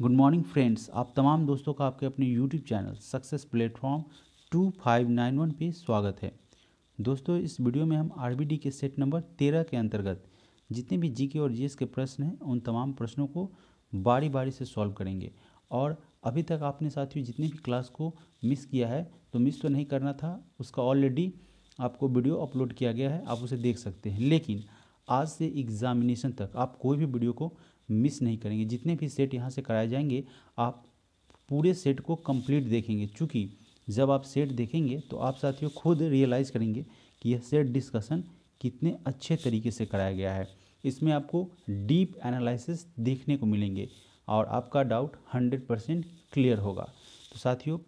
good morning friends आप तमाम दोस्तों का आपके अपने YouTube channel success platform two five nine one पे स्वागत है दोस्तों इस वीडियो में हम आर के सेट नंबर तेरह के अंतर्गत जितने भी जी और जी के प्रश्न हैं उन तमाम प्रश्नों को बारी बारी से सॉल्व करेंगे और अभी तक आपने साथियों जितने भी क्लास को मिस किया है तो मिस तो नहीं करना था उसका ऑलरेडी आपको वीडियो अपलोड किया गया है आप उसे देख सकते हैं लेकिन आज से एग्ज़ामिनेशन तक आप कोई भी वीडियो को मिस नहीं करेंगे जितने भी सेट यहाँ से कराए जाएंगे आप पूरे सेट को कंप्लीट देखेंगे चूँकि जब आप सेट देखेंगे तो आप साथियों खुद रियलाइज़ करेंगे कि यह सेट डिस्कशन कितने अच्छे तरीके से कराया गया है इसमें आपको डीप एनालिसिस देखने को मिलेंगे और आपका डाउट 100 परसेंट क्लियर होगा तो साथियों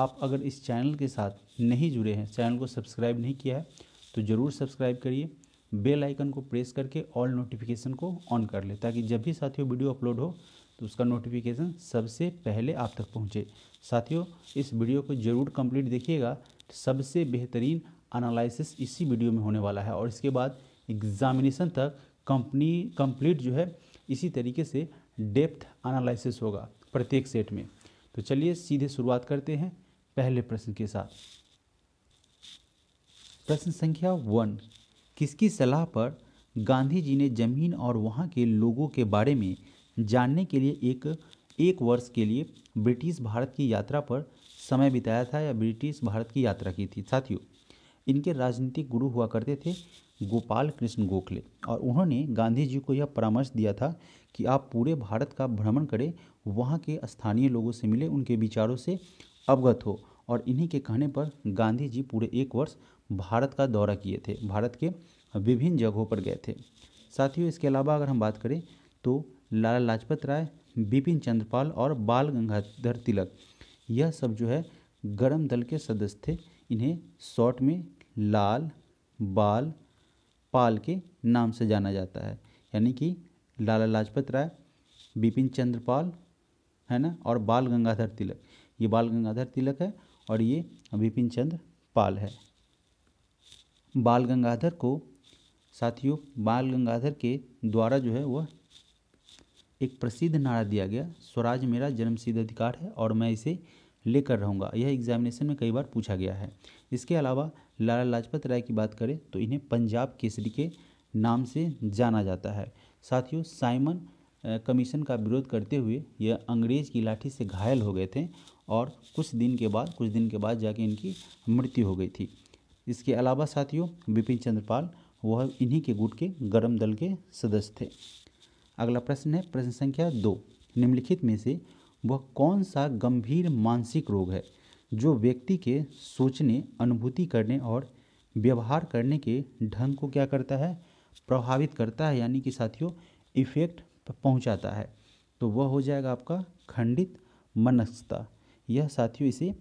आप अगर इस चैनल के साथ नहीं जुड़े हैं चैनल को सब्सक्राइब नहीं किया है तो ज़रूर सब्सक्राइब करिए बेल आइकन को प्रेस करके ऑल नोटिफिकेशन को ऑन कर ले ताकि जब भी साथियों वीडियो अपलोड हो तो उसका नोटिफिकेशन सबसे पहले आप तक पहुंचे साथियों इस वीडियो को ज़रूर कंप्लीट देखिएगा सबसे बेहतरीन एनालिसिस इसी वीडियो में होने वाला है और इसके बाद एग्जामिनेशन तक कंपनी कंप्लीट जो है इसी तरीके से डेप्थ एनालिसिस होगा प्रत्येक सेट में तो चलिए सीधे शुरुआत करते हैं पहले प्रश्न के साथ प्रश्न संख्या वन किसकी सलाह पर गांधी जी ने जमीन और वहाँ के लोगों के बारे में जानने के लिए एक एक वर्ष के लिए ब्रिटिश भारत की यात्रा पर समय बिताया था या ब्रिटिश भारत की यात्रा की थी साथियों इनके राजनीतिक गुरु हुआ करते थे गोपाल कृष्ण गोखले और उन्होंने गांधी जी को यह परामर्श दिया था कि आप पूरे भारत का भ्रमण करें वहाँ के स्थानीय लोगों से मिले उनके विचारों से अवगत हो और इन्हीं के कहने पर गांधी जी पूरे एक वर्ष भारत का दौरा किए थे भारत के विभिन्न जगहों पर गए थे साथियों इसके अलावा अगर हम बात करें तो लाला लाजपत राय बिपिन चंद्रपाल और बाल गंगाधर तिलक यह सब जो है गर्म दल के सदस्य थे इन्हें शॉर्ट में लाल बाल पाल के नाम से जाना जाता है यानी कि लाला लाजपत राय बिपिन चंद्रपाल है ना और बाल गंगाधर तिलक ये बाल गंगाधर तिलक है और ये बिपिन चंद्र पाल है बाल गंगाधर को साथियों बाल गंगाधर के द्वारा जो है वह एक प्रसिद्ध नारा दिया गया स्वराज मेरा जन्मसिद्ध अधिकार है और मैं इसे लेकर रहूँगा यह एग्जामिनेशन में कई बार पूछा गया है इसके अलावा लाला लाजपत राय की बात करें तो इन्हें पंजाब केसरी के नाम से जाना जाता है साथियों साइमन कमीशन का विरोध करते हुए यह अंग्रेज की लाठी से घायल हो गए थे और कुछ दिन के बाद कुछ दिन के बाद जाके इनकी मृत्यु हो गई थी इसके अलावा साथियों बिपिन चंद्रपाल वह इन्हीं के गुट के गर्म दल के सदस्य थे अगला प्रश्न है प्रश्न संख्या दो निम्नलिखित में से वह कौन सा गंभीर मानसिक रोग है जो व्यक्ति के सोचने अनुभूति करने और व्यवहार करने के ढंग को क्या करता है प्रभावित करता है यानी कि साथियों इफेक्ट पहुंचाता है तो वह हो जाएगा आपका खंडित मनस्ता यह साथियों इसे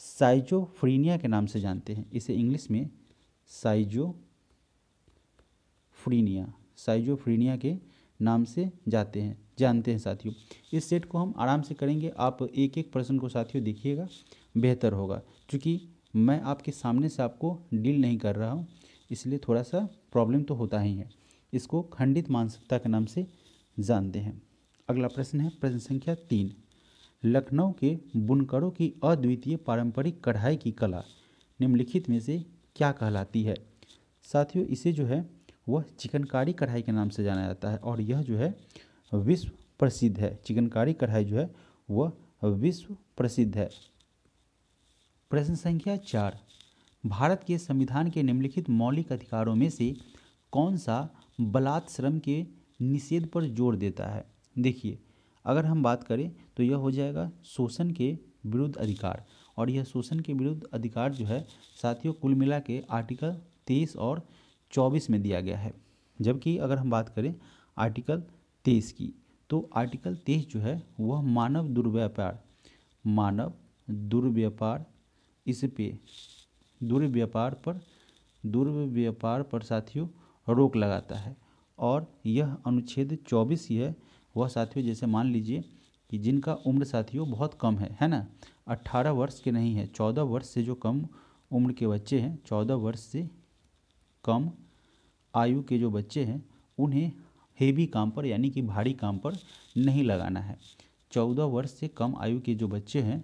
साइजोफ्रीनिया के नाम से जानते हैं इसे इंग्लिश में साइजोफ्रीनिया साइजोफ्रीनिया के नाम से जाते हैं जानते हैं साथियों इस सेट को हम आराम से करेंगे आप एक एक पर्सन को साथियों देखिएगा बेहतर होगा क्योंकि मैं आपके सामने से आपको डील नहीं कर रहा हूँ इसलिए थोड़ा सा प्रॉब्लम तो होता ही है इसको खंडित मानसिकता के नाम से जानते हैं अगला प्रश्न है प्रश्न संख्या तीन लखनऊ के बुनकरों की अद्वितीय पारंपरिक कढ़ाई की कला निम्नलिखित में से क्या कहलाती है साथियों इसे जो है वह चिकनकारी कढ़ाई के नाम से जाना जाता है और यह जो है विश्व प्रसिद्ध है चिकनकारी कढ़ाई जो है वह विश्व प्रसिद्ध है प्रश्न संख्या चार भारत के संविधान के निम्नलिखित मौलिक अधिकारों में से कौन सा बलात्श्रम के निषेध पर जोर देता है देखिए अगर हम बात करें तो यह हो जाएगा शोषण के विरुद्ध अधिकार और यह शोषण के विरुद्ध अधिकार जो है साथियों कुल मिला के आर्टिकल तेईस और चौबीस में दिया गया है जबकि अगर हम बात करें आर्टिकल तेईस की तो आर्टिकल तेईस जो है वह मानव दुर्व्यापार मानव दुर्व्यापार इस पे दुर्व्यापार पर दुर्व्यापार पर साथियों रोक लगाता है और यह अनुच्छेद चौबीस ही है वह साथियों जैसे मान लीजिए कि जिनका उम्र साथियों बहुत कम है है ना अट्ठारह वर्ष के नहीं है चौदह वर्ष से जो कम उम्र के बच्चे हैं चौदह वर्ष से कम आयु के जो बच्चे हैं उन्हें हेवी काम पर यानी कि भारी काम पर नहीं लगाना है चौदह वर्ष से कम आयु के जो बच्चे हैं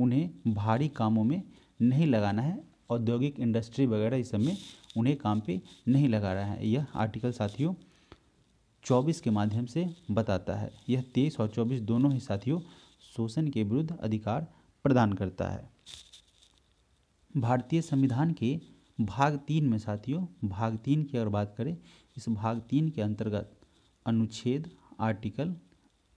उन्हें भारी कामों में नहीं लगाना है औद्योगिक इंडस्ट्री वगैरह इस समय में उन्हें काम पे नहीं लगा रहा है यह आर्टिकल साथियों चौबीस के माध्यम से बताता है यह तेईस और चौबीस दोनों ही साथियों शोषण के विरुद्ध अधिकार प्रदान करता है भारतीय संविधान के भाग तीन में साथियों भाग तीन की अगर बात करें इस भाग तीन के अंतर्गत अनुच्छेद आर्टिकल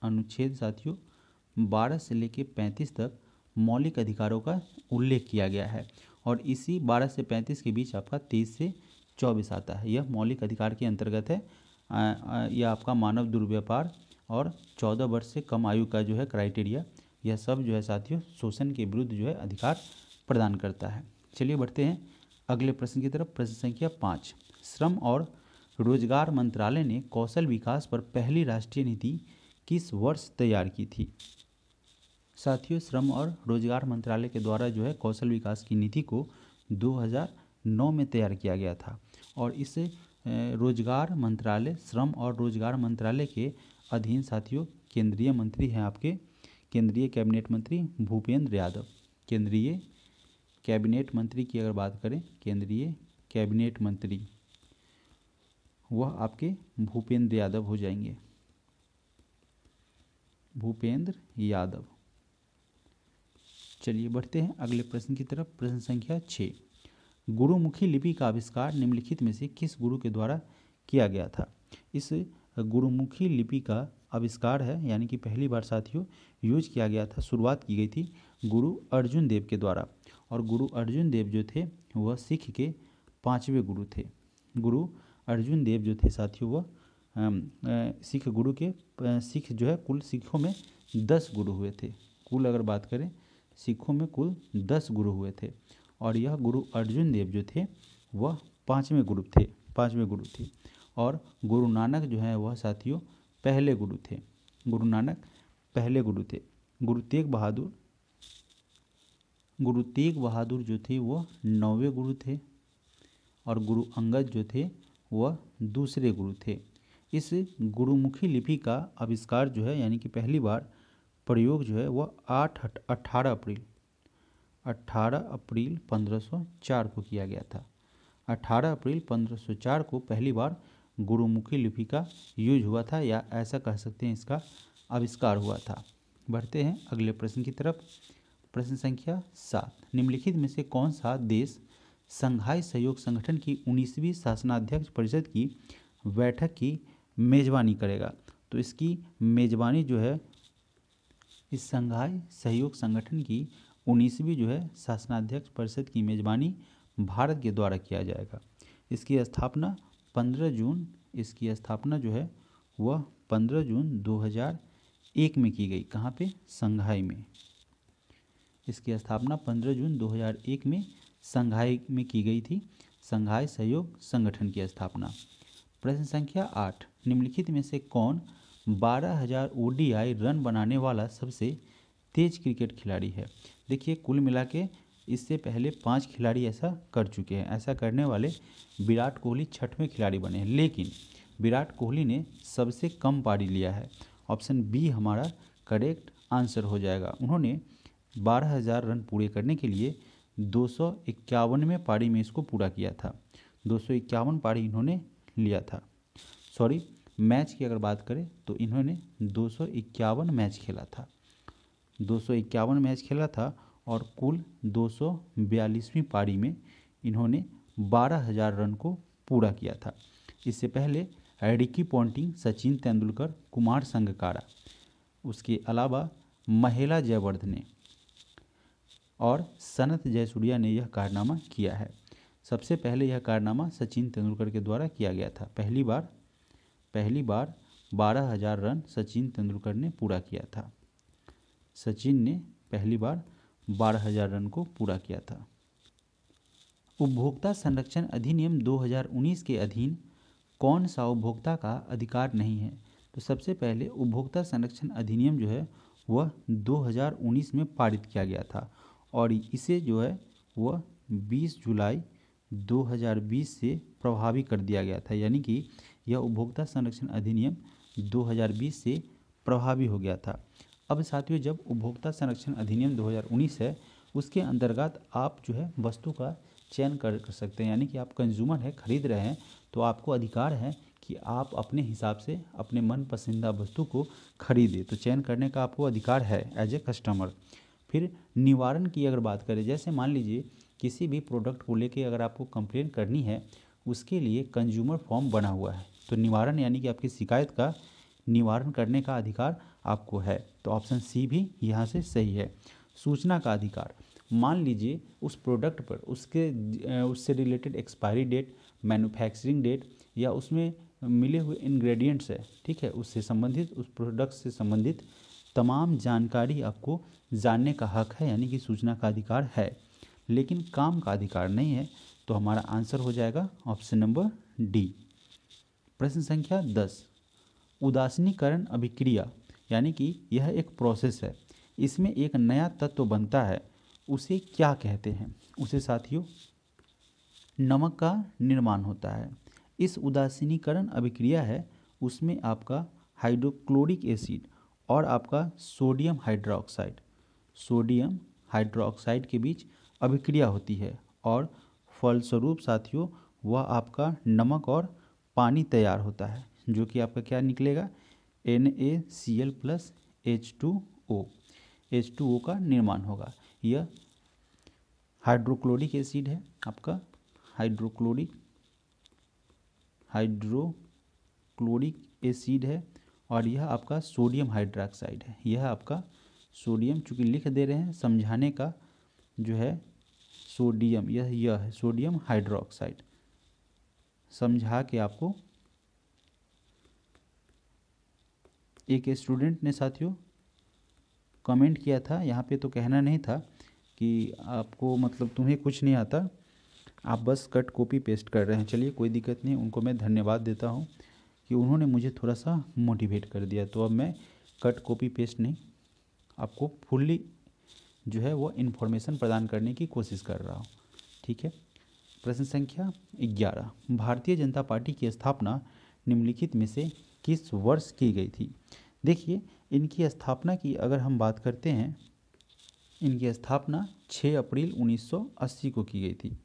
अनुच्छेद साथियों बारह से लेकर पैंतीस तक मौलिक अधिकारों का उल्लेख किया गया है और इसी बारह से पैंतीस के बीच आपका तेईस से चौबीस आता है यह मौलिक अधिकार के अंतर्गत है या आपका मानव दुर्व्यापार और चौदह वर्ष से कम आयु का जो है क्राइटेरिया यह सब जो है साथियों शोषण के विरुद्ध जो है अधिकार प्रदान करता है चलिए बढ़ते हैं अगले प्रश्न की तरफ प्रश्न संख्या पाँच श्रम और रोजगार मंत्रालय ने कौशल विकास पर पहली राष्ट्रीय नीति किस वर्ष तैयार की थी साथियों श्रम और रोजगार मंत्रालय के द्वारा जो है कौशल विकास की नीति को 2009 में तैयार किया गया था और इस रोजगार मंत्रालय श्रम और रोजगार मंत्रालय के अधीन साथियों केंद्रीय मंत्री हैं आपके केंद्रीय कैबिनेट मंत्री भूपेंद्र यादव केंद्रीय कैबिनेट मंत्री की अगर बात करें केंद्रीय कैबिनेट मंत्री वह आपके भूपेंद्र यादव हो जाएंगे भूपेंद्र यादव चलिए बढ़ते हैं अगले प्रश्न की तरफ प्रश्न संख्या छः गुरुमुखी लिपि का आविष्कार निम्नलिखित में से किस गुरु के द्वारा किया गया था इस गुरुमुखी लिपि का आविष्कार है यानी कि पहली बार साथियों यूज किया गया था शुरुआत की गई थी गुरु अर्जुन देव के द्वारा और गुरु अर्जुन देव जो थे वह सिख के पाँचवें गुरु थे गुरु अर्जुन देव जो थे साथियों वह सिख गुरु के सिख जो है कुल सिखों में दस गुरु हुए थे कुल अगर बात करें सिखों में कुल दस गुरु हुए थे और यह गुरु अर्जुन देव जो थे वह पाँचवें गुरु थे पाँचवें गुरु थे और गुरु नानक जो है वह साथियों पहले गुरु थे गुरु नानक पहले गुरु थे गुरु तेग बहादुर गुरु तेग बहादुर जो थे वह नौवे गुरु थे और गुरु अंगद जो थे वह दूसरे गुरु थे इस गुरुमुखी लिपि का आविष्कार जो है यानी कि पहली बार प्रयोग जो है वह आठ अठारह अप्रैल 18 अप्रैल 1504 को किया गया था 18 अप्रैल 1504 को पहली बार गुरुमुखी लिपि का यूज हुआ था या ऐसा कह सकते हैं इसका आविष्कार हुआ था बढ़ते हैं अगले प्रश्न की तरफ प्रश्न संख्या सात निम्नलिखित में से कौन सा देश संघाई सहयोग संगठन की उन्नीसवीं शासनाध्यक्ष परिषद की बैठक की मेजबानी करेगा तो इसकी मेजबानी जो है इस संघाई सहयोग संगठन की उन्नीसवीं जो है शासनाध्यक्ष परिषद की मेज़बानी भारत के द्वारा किया जाएगा इसकी स्थापना 15 जून इसकी स्थापना जो है वह 15 जून 2001 में की गई कहाँ पे संघाई में इसकी स्थापना 15 जून 2001 में संघाई में की गई थी संघाई सहयोग संगठन की स्थापना प्रश्न संख्या आठ निम्नलिखित में से कौन बारह हजार ओडीआई रन बनाने वाला सबसे तेज क्रिकेट खिलाड़ी है देखिए कुल मिला के इससे पहले पांच खिलाड़ी ऐसा कर चुके हैं ऐसा करने वाले विराट कोहली छठवें खिलाड़ी बने हैं लेकिन विराट कोहली ने सबसे कम पारी लिया है ऑप्शन बी हमारा करेक्ट आंसर हो जाएगा उन्होंने बारह हज़ार रन पूरे करने के लिए दो सौ में पारी में इसको पूरा किया था दो सौ इक्यावन पारी इन्होंने लिया था सॉरी मैच की अगर बात करें तो इन्होंने दो सौ इक्यावन मैच खेला था दो मैच खेला था और कुल दो पारी में इन्होंने 12,000 रन को पूरा किया था इससे पहले रिकी पॉन्टिंग सचिन तेंदुलकर कुमार संगकारा उसके अलावा महिला जयवर्धने और सनत जयसूर्या ने यह कारनामा किया है सबसे पहले यह कारनामा सचिन तेंदुलकर के द्वारा किया गया था पहली बार पहली बार बारह हज़ार रन सचिन तेंदुलकर ने पूरा किया था सचिन ने पहली बार बारह हजार रन को पूरा किया था उपभोक्ता संरक्षण अधिनियम 2019 के अधीन कौन सा उपभोक्ता का अधिकार नहीं है तो सबसे पहले उपभोक्ता संरक्षण अधिनियम जो है वह 2019 में पारित किया गया था और इसे जो है वह 20 जुलाई 2020 से प्रभावी कर दिया गया था यानी कि यह उपभोक्ता संरक्षण अधिनियम 2020 से प्रभावी हो गया था अब साथियों जब उपभोक्ता संरक्षण अधिनियम 2019 है उसके अंतर्गत आप जो है वस्तु का चयन कर, कर सकते हैं यानी कि आप कंज्यूमर है ख़रीद रहे हैं तो आपको अधिकार है कि आप अपने हिसाब से अपने मन पसंदीदा वस्तु को खरीदें तो चयन करने का आपको अधिकार है एज ए कस्टमर फिर निवारण की अगर बात करें जैसे मान लीजिए किसी भी प्रोडक्ट को लेकर अगर आपको कंप्लेन करनी है उसके लिए कंज्यूमर फॉर्म बना हुआ है तो निवारण यानी कि आपकी शिकायत का निवारण करने का अधिकार आपको है तो ऑप्शन सी भी यहाँ से सही है सूचना का अधिकार मान लीजिए उस प्रोडक्ट पर उसके उससे related expiry date manufacturing date या उसमें मिले हुए इंग्रेडिएंट्स है ठीक है उससे संबंधित उस प्रोडक्ट से संबंधित तमाम जानकारी आपको जानने का हक है यानी कि सूचना का अधिकार है लेकिन काम का अधिकार नहीं है तो हमारा आंसर हो जाएगा ऑप्शन नंबर डी प्रश्न संख्या दस उदासीकरण अभिक्रिया यानी कि यह एक प्रोसेस है इसमें एक नया तत्व बनता है उसे क्या कहते हैं उसे साथियों नमक का निर्माण होता है इस उदासीनीकरण अभिक्रिया है उसमें आपका हाइड्रोक्लोरिक एसिड और आपका सोडियम हाइड्रोक्साइड सोडियम हाइड्रोक्साइड के बीच अभिक्रिया होती है और फलस्वरूप साथियों वह आपका नमक और पानी तैयार होता है जो कि आपका क्या निकलेगा N A C L plus H two O H two O का निर्माण होगा यह हाइड्रोक्लोरिक एसिड है आपका हाइड्रोक्लोरिक हाइड्रोक्लोरिक एसिड है और यह आपका सोडियम हाइड्रोक्साइड है यह आपका सोडियम चूँकि लिख दे रहे हैं समझाने का जो है सोडियम यह यह है सोडियम हाइड्रोक्साइड समझा के आपको एक स्टूडेंट ने साथियों कमेंट किया था यहाँ पे तो कहना नहीं था कि आपको मतलब तुम्हें कुछ नहीं आता आप बस कट कॉपी पेस्ट कर रहे हैं चलिए कोई दिक्कत नहीं उनको मैं धन्यवाद देता हूँ कि उन्होंने मुझे थोड़ा सा मोटिवेट कर दिया तो अब मैं कट कॉपी पेस्ट नहीं आपको फुल्ली जो है वो इन्फॉर्मेशन प्रदान करने की कोशिश कर रहा हूँ ठीक है प्रश्न संख्या ग्यारह भारतीय जनता पार्टी की स्थापना निम्नलिखित में से किस वर्ष की गई थी देखिए इनकी स्थापना की अगर हम बात करते हैं इनकी स्थापना 6 अप्रैल 1980 को की गई थी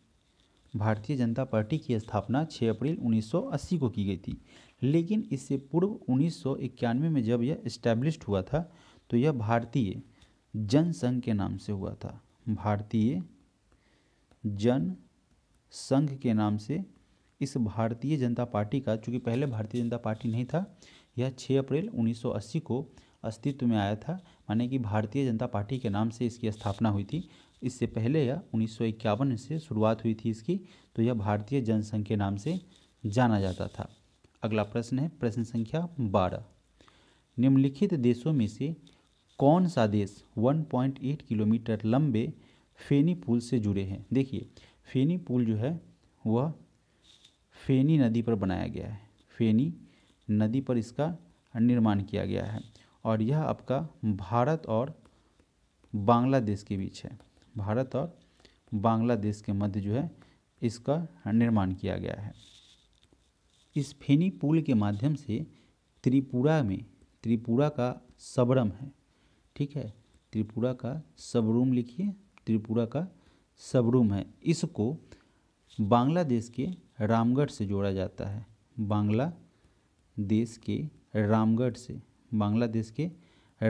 भारतीय जनता पार्टी की स्थापना 6 अप्रैल 1980 को की गई थी लेकिन इससे पूर्व उन्नीस में जब यह इस्टेब्लिश हुआ था तो यह भारतीय जनसंघ के नाम से हुआ था भारतीय जन संघ के नाम से इस भारतीय जनता पार्टी का चूँकि पहले भारतीय जनता पार्टी नहीं था यह 6 अप्रैल 1980 को अस्तित्व में आया था माने कि भारतीय जनता पार्टी के नाम से इसकी स्थापना हुई थी इससे पहले यह उन्नीस से शुरुआत हुई थी इसकी तो यह भारतीय जनसंघ के नाम से जाना जाता था अगला प्रश्न है प्रश्न संख्या बारह निम्नलिखित देशों में से कौन सा देश 1.8 किलोमीटर लंबे फेनी पुल से जुड़े हैं देखिए फेनी पुल जो है वह फेनी नदी पर बनाया गया है फेनी नदी पर इसका निर्माण किया गया है और यह आपका भारत और बांग्लादेश के बीच है भारत और बांग्लादेश के मध्य जो है इसका निर्माण किया गया है इस फेनी पुल के माध्यम से त्रिपुरा में त्रिपुरा का सबरम है ठीक है त्रिपुरा का सबरूम लिखिए त्रिपुरा का सबरूम है इसको बांग्लादेश के रामगढ़ से जोड़ा जाता है बांग्लादेश के रामगढ़ से बांग्लादेश के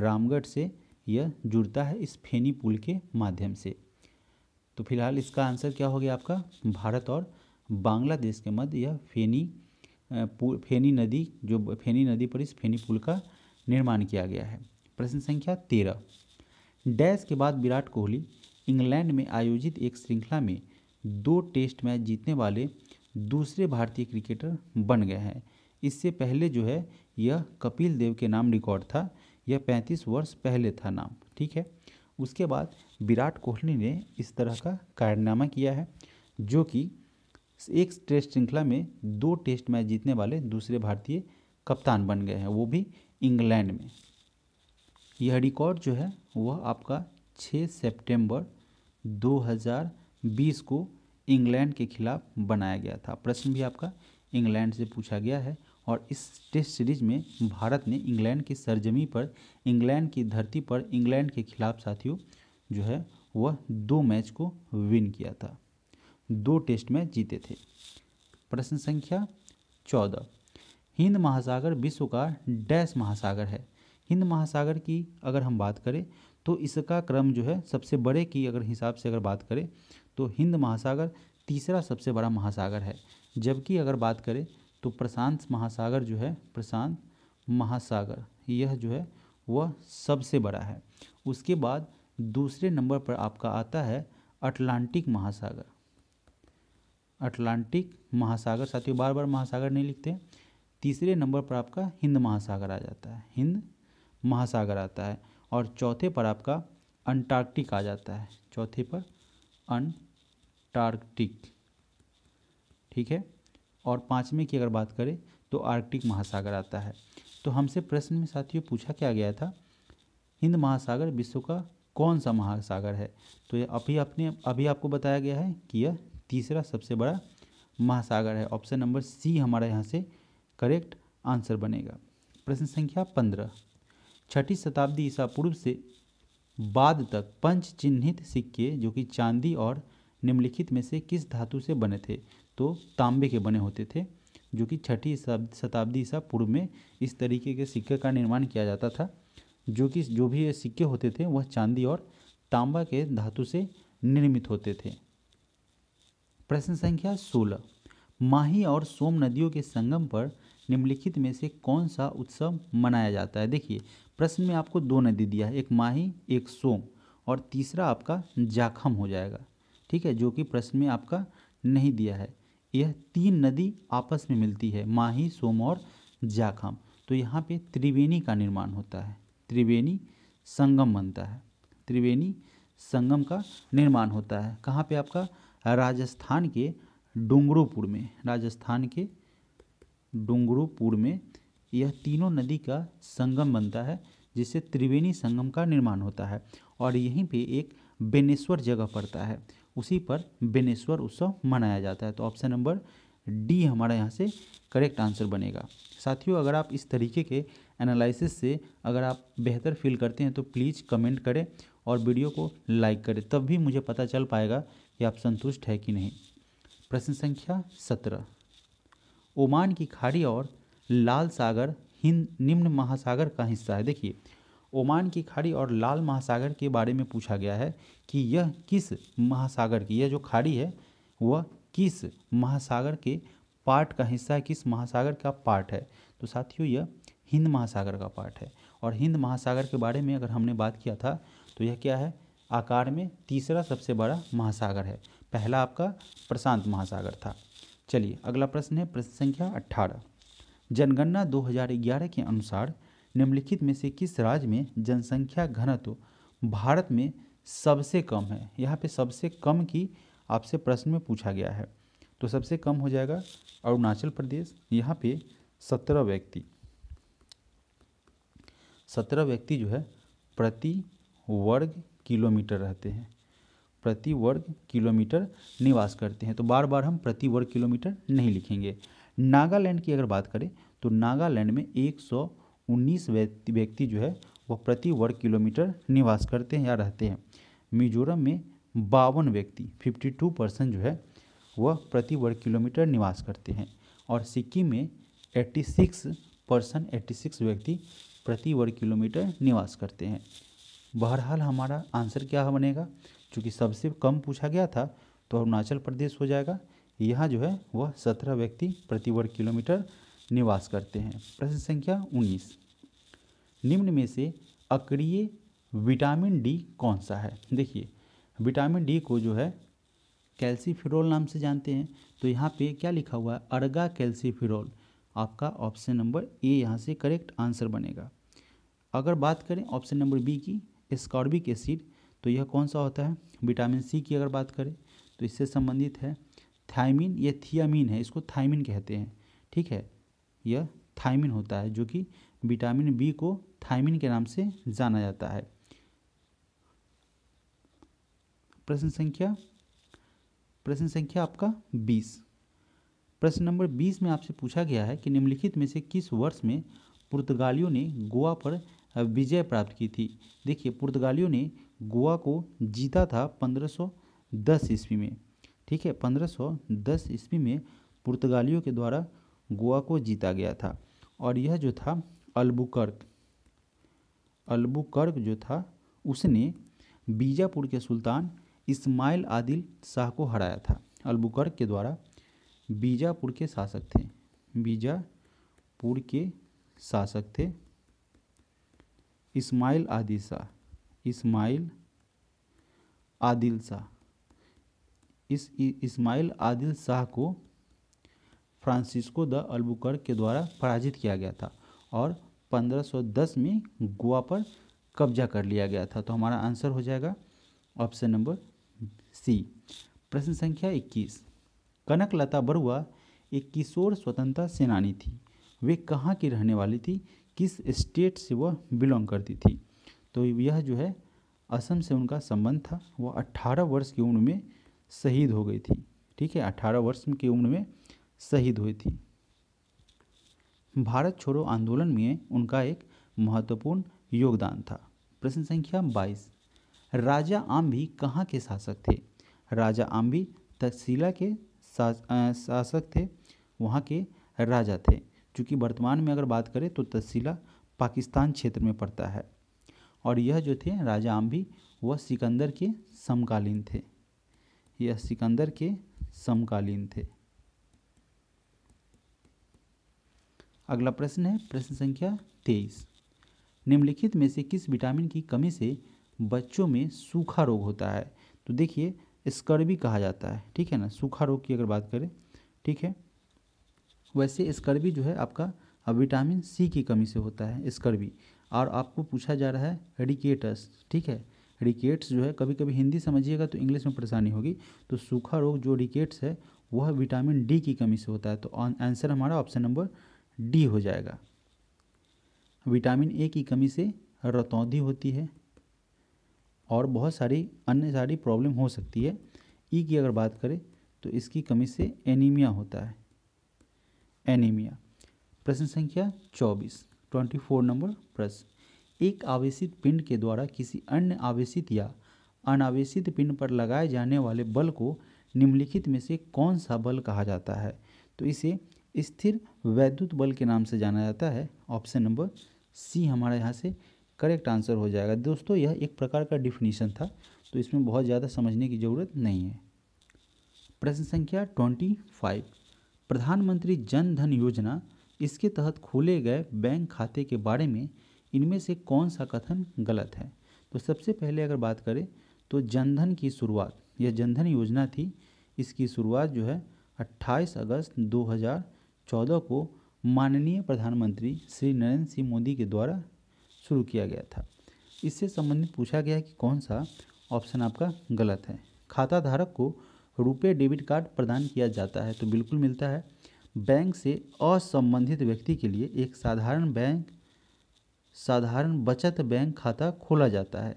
रामगढ़ से यह जुड़ता है इस फेनी पुल के माध्यम से तो फिलहाल इसका आंसर क्या हो गया आपका भारत और बांग्लादेश के मध्य यह फेनी पुल फेनी नदी जो फेनी नदी पर इस फेनी पुल का निर्माण किया गया है प्रश्न संख्या तेरह डैश के बाद विराट कोहली इंग्लैंड में आयोजित एक श्रृंखला में दो टेस्ट मैच जीतने वाले दूसरे भारतीय क्रिकेटर बन गए हैं इससे पहले जो है यह कपिल देव के नाम रिकॉर्ड था यह पैंतीस वर्ष पहले था नाम ठीक है उसके बाद विराट कोहली ने इस तरह का कारनामा किया है जो कि एक टेस्ट श्रृंखला में दो टेस्ट मैच जीतने वाले दूसरे भारतीय कप्तान बन गए हैं वो भी इंग्लैंड में यह रिकॉर्ड जो है वह आपका 6 सितंबर 2020 को इंग्लैंड के खिलाफ बनाया गया था प्रश्न भी आपका इंग्लैंड से पूछा गया है और इस टेस्ट सीरीज में भारत ने इंग्लैंड की सरजमी पर इंग्लैंड की धरती पर इंग्लैंड के खिलाफ साथियों जो है वह दो मैच को विन किया था दो टेस्ट मैच जीते थे प्रश्न संख्या चौदह हिंद महासागर विश्व का डैश महासागर है हिंद महासागर की अगर हम बात करें तो इसका क्रम जो है सबसे बड़े की अगर हिसाब से अगर बात करें तो हिंद महासागर तीसरा सबसे बड़ा महासागर है जबकि अगर बात करें तो प्रशांत महासागर जो है प्रशांत महासागर यह जो है वह सबसे बड़ा है उसके बाद दूसरे नंबर पर आपका आता है अटलांटिक महासागर अटलांटिक महासागर साथियों बार बार महासागर नहीं लिखते तीसरे नंबर पर आपका हिंद महासागर आ जाता है हिंद महासागर आता है और चौथे पर आपका अंटार्कटिक आ जाता है चौथे पर अंटार्कटिक ठीक है और पाँचवें की अगर बात करें तो आर्कटिक महासागर आता है तो हमसे प्रश्न में साथियों पूछा क्या गया था हिंद महासागर विश्व का कौन सा महासागर है तो अभी आपने अभी आपको बताया गया है कि यह तीसरा सबसे बड़ा महासागर है ऑप्शन नंबर सी हमारे यहाँ से करेक्ट आंसर बनेगा प्रश्न संख्या पंद्रह छठी शताब्दी ईसा पूर्व से बाद तक पंच चिन्हित सिक्के जो कि चांदी और निम्नलिखित में से किस धातु से बने थे तो तांबे के बने होते थे जो कि छठी शताब्दी ईसा पूर्व में इस तरीके के सिक्के का निर्माण किया जाता था जो कि जो भी ये सिक्के होते थे वह चांदी और तांबा के धातु से निर्मित होते थे प्रश्न संख्या सोलह माही और सोम नदियों के संगम पर निम्नलिखित में से कौन सा उत्सव मनाया जाता है देखिए प्रश्न में आपको दो नदी दिया है एक माही एक सोम और तीसरा आपका जाखम हो जाएगा ठीक है जो कि प्रश्न में आपका नहीं दिया है यह तीन नदी आपस में मिलती है माही सोम और जाखम तो यहाँ पे त्रिवेणी का निर्माण होता है त्रिवेणी संगम बनता है त्रिवेणी संगम का निर्माण होता है कहाँ पे आपका राजस्थान के डोंगरूपुर में राजस्थान के डोंगरूपुर में यह तीनों नदी का संगम बनता है जिससे त्रिवेणी संगम का निर्माण होता है और यहीं पे एक बेनेश्वर जगह पड़ता है उसी पर बेनेश्वर उत्सव मनाया जाता है तो ऑप्शन नंबर डी हमारा यहाँ से करेक्ट आंसर बनेगा साथियों अगर आप इस तरीके के एनालिसिस से अगर आप बेहतर फील करते हैं तो प्लीज़ कमेंट करें और वीडियो को लाइक करें तब भी मुझे पता चल पाएगा कि आप संतुष्ट है कि नहीं प्रश्न संख्या सत्रह ओमान की खाड़ी और लाल सागर हिंद निम्न महासागर का हिस्सा है देखिए ओमान की खाड़ी और लाल महासागर के बारे में पूछा गया है कि यह किस महासागर की यह जो खाड़ी है वह किस महासागर के पार्ट का हिस्सा है किस महासागर का पार्ट है तो साथियों यह हिंद महासागर का पार्ट है और हिंद महासागर के बारे में अगर हमने बात किया था तो यह क्या है आकार में तीसरा सबसे बड़ा महासागर है पहला आपका प्रशांत महासागर था चलिए अगला प्रश्न है प्रश्न संख्या 18 जनगणना 2011 के अनुसार निम्नलिखित में से किस राज्य में जनसंख्या घनत्व भारत में सबसे कम है यहाँ पे सबसे कम की आपसे प्रश्न में पूछा गया है तो सबसे कम हो जाएगा अरुणाचल प्रदेश यहाँ पे सत्रह व्यक्ति सत्रह व्यक्ति जो है प्रति वर्ग किलोमीटर रहते हैं प्रति वर्ग किलोमीटर निवास करते हैं तो बार बार हम प्रति वर्ग किलोमीटर नहीं लिखेंगे नागालैंड की अगर बात करें तो नागालैंड में एक सौ उन्नीस व्यक्ति व्यक्ति जो है वह प्रति वर्ग किलोमीटर निवास करते हैं या रहते हैं मिजोरम में बावन व्यक्ति फिफ्टी टू परसेंट जो है वह प्रति वर्ग किलोमीटर निवास करते हैं और सिक्किम में eighty six percent eighty six व्यक्ति प्रति वर्ग किलोमीटर निवास करते हैं बहरहाल हमारा आंसर क्या बनेगा चूँकि सबसे कम पूछा गया था तो अरुणाचल प्रदेश हो जाएगा यहाँ जो है वह सत्रह व्यक्ति प्रति वर्ग किलोमीटर निवास करते हैं प्रश्न संख्या उन्नीस निम्न में से अक्रिय विटामिन डी कौन सा है देखिए विटामिन डी को जो है कैल्सीफिरोल नाम से जानते हैं तो यहाँ पे क्या लिखा हुआ है अर्गा कैल्सीफिरोल आपका ऑप्शन नंबर ए यहाँ से करेक्ट आंसर बनेगा अगर बात करें ऑप्शन नंबर बी की स्कॉर्बिक एसिड तो यह कौन सा होता है विटामिन सी की अगर बात करें तो इससे संबंधित है थायमिन या थियामिन है इसको थायमिन कहते हैं ठीक है यह थाइमिन होता है जो कि विटामिन बी को थाइमिन के नाम से जाना जाता है प्रश्न संख्या प्रश्न संख्या आपका बीस प्रश्न नंबर बीस में आपसे पूछा गया है कि निम्नलिखित में से किस वर्ष में पुर्तगालियों ने गोवा पर विजय प्राप्त की थी देखिए पुर्तगालियों ने गोवा को जीता था 1510 ईस्वी में ठीक है 1510 ईस्वी में पुर्तगालियों के द्वारा गोवा को जीता गया था और यह जो था अल्बुकर्क अल्बुकर्क जो था उसने बीजापुर के सुल्तान इस्माइल आदिल शाह को हराया था अल्बुकर्क के द्वारा बीजापुर के शासक थे बीजापुर के शासक थे इस्माइल आदिल शाह इस्माइल आदिल शाह इस इस्माइल आदिल शाह को फ्रांसिस्को द अल्बुकर के द्वारा पराजित किया गया था और 1510 में गोवा पर कब्जा कर लिया गया था तो हमारा आंसर हो जाएगा ऑप्शन नंबर सी प्रश्न संख्या 21 लता बरुआ एक किशोर स्वतंत्रता सेनानी थी वे कहाँ की रहने वाली थी किस स्टेट से वह बिलोंग करती थी तो यह जो है असम से उनका संबंध था वह 18 वर्ष की उम्र में शहीद हो गई थी ठीक है 18 वर्ष की उम्र में शहीद हुई थी भारत छोड़ो आंदोलन में उनका एक महत्वपूर्ण योगदान था प्रश्न संख्या बाईस राजा आम भी कहाँ के शासक थे राजा आम्भी तहसीला के शासक थे वहाँ के राजा थे चूँकि वर्तमान में अगर बात करें तो तहसीला पाकिस्तान क्षेत्र में पड़ता है और यह जो थे राजा आम्भी वह सिकंदर के समकालीन थे यह सिकंदर के समकालीन थे अगला प्रश्न है प्रश्न संख्या तेईस निम्नलिखित में से किस विटामिन की कमी से बच्चों में सूखा रोग होता है तो देखिए स्कर्वी कहा जाता है ठीक है ना सूखा रोग की अगर बात करें ठीक है वैसे स्कर्वी जो है आपका विटामिन सी की कमी से होता है स्कर्वी और आपको पूछा जा रहा है रिकेटस ठीक है रिकेट्स जो है कभी कभी हिंदी समझिएगा तो इंग्लिश में परेशानी होगी तो सूखा रोग जो रिकेट्स है वह विटामिन डी की कमी से होता है तो आंसर हमारा ऑप्शन नंबर डी हो जाएगा विटामिन ए की कमी से रतौंधी होती है और बहुत सारी अन्य सारी प्रॉब्लम हो सकती है ई की अगर बात करें तो इसकी कमी से एनीमिया होता है एनीमिया प्रश्न संख्या चौबीस ट्वेंटी फोर नंबर प्रश्न एक आवेशित पिंड के द्वारा किसी अन्य आवेशित या अनावेशित पिंड पर लगाए जाने वाले बल को निम्नलिखित में से कौन सा बल कहा जाता है तो इसे स्थिर वैद्युत बल के नाम से जाना जाता है ऑप्शन नंबर सी हमारे यहाँ से करेक्ट आंसर हो जाएगा दोस्तों यह एक प्रकार का डिफिनीशन था तो इसमें बहुत ज़्यादा समझने की ज़रूरत नहीं है प्रश्न संख्या ट्वेंटी फाइव प्रधानमंत्री जन धन योजना इसके तहत खोले गए बैंक खाते के बारे में इनमें से कौन सा कथन गलत है तो सबसे पहले अगर बात करें तो जनधन की शुरुआत यह जनधन योजना थी इसकी शुरुआत जो है अट्ठाईस अगस्त हज़ार 2014 को माननीय प्रधानमंत्री श्री नरेंद्र सिंह मोदी के द्वारा शुरू किया गया था इससे संबंधित पूछा गया कि कौन सा ऑप्शन आपका गलत है खाता धारक को रुपये डेबिट कार्ड प्रदान किया जाता है तो बिल्कुल मिलता है बैंक से असंबंधित व्यक्ति के लिए एक साधारण बैंक साधारण बचत बैंक खाता खोला जाता है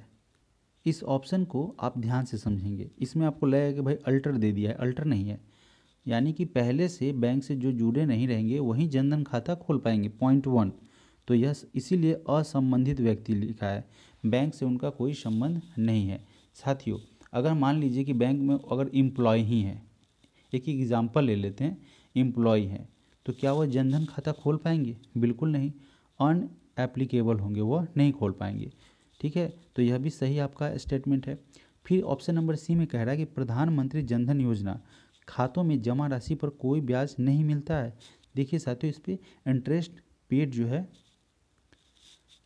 इस ऑप्शन को आप ध्यान से समझेंगे इसमें आपको लगेगा कि भाई अल्टर दे दिया है अल्टर नहीं है यानी कि पहले से बैंक से जो जुड़े नहीं रहेंगे वहीं जनधन खाता खोल पाएंगे पॉइंट वन तो यह इसीलिए असंबंधित व्यक्ति लिखा है बैंक से उनका कोई संबंध नहीं है साथियों अगर मान लीजिए कि बैंक में अगर इम्प्लॉय ही हैं एक ही एग्जाम्पल ले लेते हैं इम्प्लॉय हैं तो क्या वह जनधन खाता खोल पाएंगे बिल्कुल नहीं अन एप्लीकेबल होंगे वह नहीं खोल पाएंगे ठीक है तो यह भी सही आपका स्टेटमेंट है फिर ऑप्शन नंबर सी में कह रहा है कि प्रधानमंत्री जनधन योजना खातों में जमा राशि पर कोई ब्याज नहीं मिलता है देखिए साथियों इस पर इंटरेस्ट पेड जो है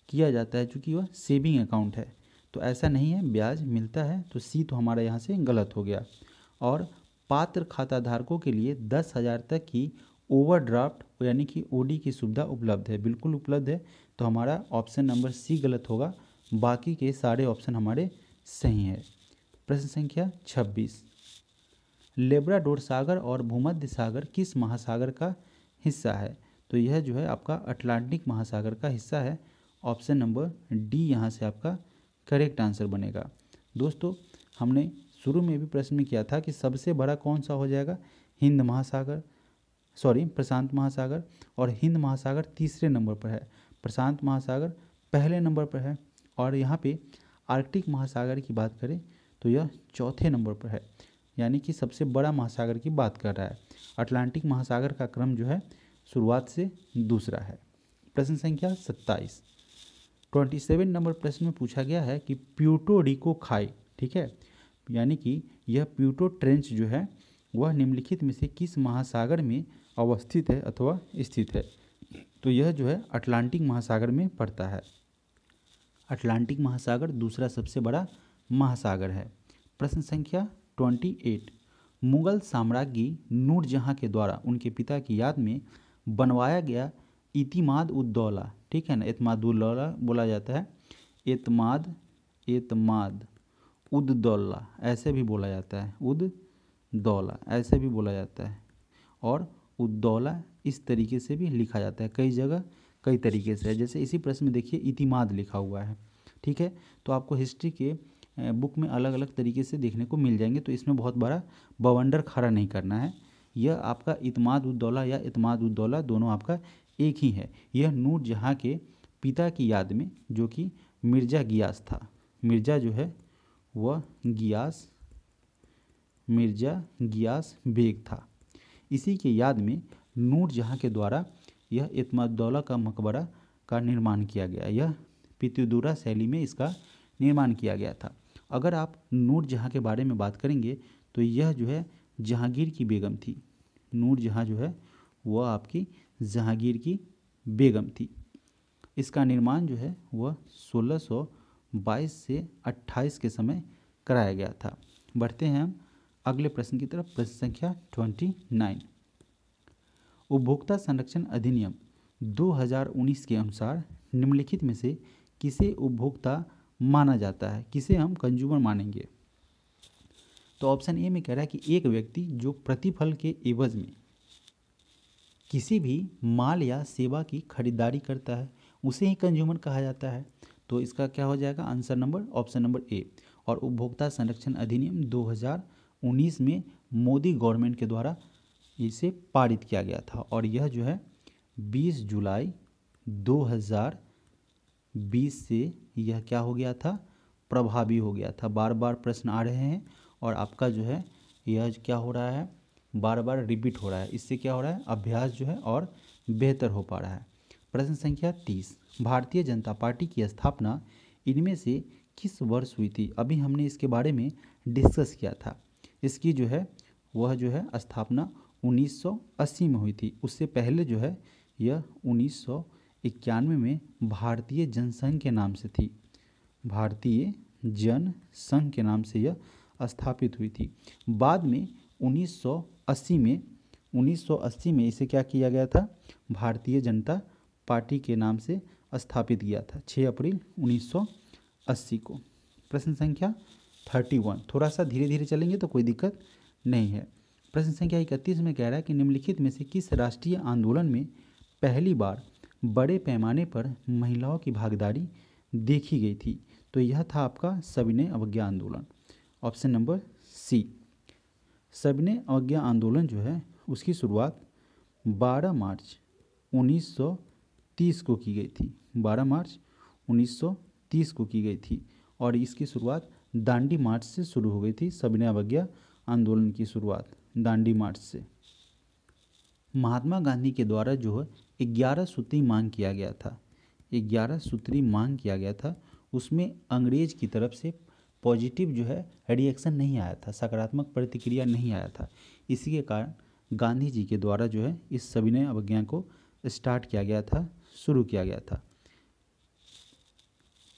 किया जाता है चूँकि वह सेविंग अकाउंट है तो ऐसा नहीं है ब्याज मिलता है तो सी तो हमारा यहाँ से गलत हो गया और पात्र खाता धारकों के लिए दस हज़ार तक की ओवरड्राफ्ट यानी कि ओडी की सुविधा उपलब्ध है बिल्कुल उपलब्ध है तो हमारा ऑप्शन नंबर सी गलत होगा बाकी के सारे ऑप्शन हमारे सही है प्रश्न संख्या छब्बीस लेब्राडोर सागर और भूमध्य सागर किस महासागर का हिस्सा है तो यह जो है आपका अटलांटिक महासागर का हिस्सा है ऑप्शन नंबर डी यहाँ से आपका करेक्ट आंसर बनेगा दोस्तों हमने शुरू में भी प्रश्न में किया था कि सबसे बड़ा कौन सा हो जाएगा हिंद महासागर सॉरी प्रशांत महासागर और हिंद महासागर तीसरे नंबर पर है प्रशांत महासागर पहले नंबर पर है और यहाँ पे आर्कटिक महासागर की बात करें तो यह चौथे नंबर पर है यानी कि सबसे बड़ा महासागर की बात कर रहा है अटलांटिक महासागर का क्रम जो है शुरुआत से दूसरा है प्रश्न संख्या सत्ताईस ट्वेंटी सेवन नंबर प्रश्न में पूछा गया है कि प्यूटो रिको खाई ठीक है यानी कि यह प्यूटो ट्रेंच जो है वह निम्नलिखित में से किस महासागर में अवस्थित है अथवा स्थित है तो यह जो है अटलांटिक महासागर में पड़ता है अटलांटिक महासागर दूसरा सबसे बड़ा महासागर है प्रश्न संख्या 28 मुगल साम्राज्ञी नूरजहाँ के द्वारा उनके पिता की याद में बनवाया गया इतिमाद उद्दौला ठीक है ना उद्दौला बोला जाता है एतमाद एतमाद उद्दौला ऐसे भी बोला जाता है उद दौला ऐसे भी बोला जाता है और उद्दौला इस तरीके से भी लिखा जाता है कई जगह कई तरीके से है जैसे इसी प्रश्न में देखिए इतिमाद लिखा हुआ है ठीक है तो आपको हिस्ट्री के बुक में अलग अलग तरीके से देखने को मिल जाएंगे तो इसमें बहुत बड़ा बवंडर खड़ा नहीं करना है यह आपका इतमाद उद्दौला या इतमाद उद्दौला दोनों आपका एक ही है यह नूर जहाँ के पिता की याद में जो कि मिर्ज़ा गियास था मिर्ज़ा जो है वह गियास मिर्ज़ा गियास बेग था इसी के याद में नूर जहाँ के द्वारा यह इतमादौला का मकबरा का निर्माण किया गया यह पितुदूरा शैली में इसका निर्माण किया गया था अगर आप नूर जहाँ के बारे में बात करेंगे तो यह जो है जहांगीर की बेगम थी नूर जहाँ जो है वह आपकी जहांगीर की बेगम थी इसका निर्माण जो है वह 1622 से 28 के समय कराया गया था बढ़ते हैं हम अगले प्रश्न की तरफ प्रश्न संख्या 29 उपभोक्ता संरक्षण अधिनियम 2019 के अनुसार निम्नलिखित में से किसे उपभोक्ता माना जाता है किसे हम कंज्यूमर मानेंगे तो ऑप्शन ए में कह रहा है कि एक व्यक्ति जो प्रतिफल के एवज में किसी भी माल या सेवा की खरीदारी करता है उसे ही कंज्यूमर कहा जाता है तो इसका क्या हो जाएगा answer number option number A और उपभोक्ता संरक्षण अधिनियम 2019 में मोदी गवर्नमेंट के द्वारा इसे पारित किया गया था और यह जो है 20 जुलाई बीस से यह क्या हो गया था प्रभावी हो गया था बार बार प्रश्न आ रहे हैं और आपका जो है यह क्या हो रहा है बार बार रिपीट हो रहा है इससे क्या हो रहा है अभ्यास जो है और बेहतर हो पा रहा है प्रश्न संख्या तीस भारतीय जनता पार्टी की स्थापना इनमें से किस वर्ष हुई थी अभी हमने इसके बारे में डिस्कस किया था इसकी जो है वह जो है स्थापना 1980 में हुई थी उससे पहले जो है यह उन्नीस इक्यानवे में भारतीय जनसंघ के नाम से थी भारतीय जन संघ के नाम से यह स्थापित हुई थी बाद में 1980 में 1980 में इसे क्या किया गया था भारतीय जनता पार्टी के नाम से स्थापित किया था 6 अप्रैल 1980 को प्रश्न संख्या 31 थोड़ा सा धीरे धीरे चलेंगे तो कोई दिक्कत नहीं है प्रश्न संख्या इकतीस में कह रहा है कि निम्नलिखित में से किस राष्ट्रीय आंदोलन में पहली बार बड़े पैमाने पर महिलाओं की भागीदारी देखी गई थी तो यह था आपका सविनय अवज्ञा आंदोलन ऑप्शन नंबर सी सविनय अवज्ञा आंदोलन जो है उसकी शुरुआत 12 मार्च 1930 को की गई थी 12 मार्च 1930 को की गई थी और इसकी शुरुआत दांडी मार्च से शुरू हो गई थी सविनय अवज्ञा आंदोलन की शुरुआत दांडी मार्च से महात्मा गांधी के द्वारा जो है ग्यारह सूत्री मांग किया गया था ग्यारह सूत्री मांग किया गया था उसमें अंग्रेज की तरफ से पॉजिटिव जो है रिएक्शन नहीं आया था सकारात्मक प्रतिक्रिया नहीं आया था इसी के कारण गांधी जी के द्वारा जो है इस सविनय अवज्ञा को स्टार्ट किया गया था शुरू किया गया था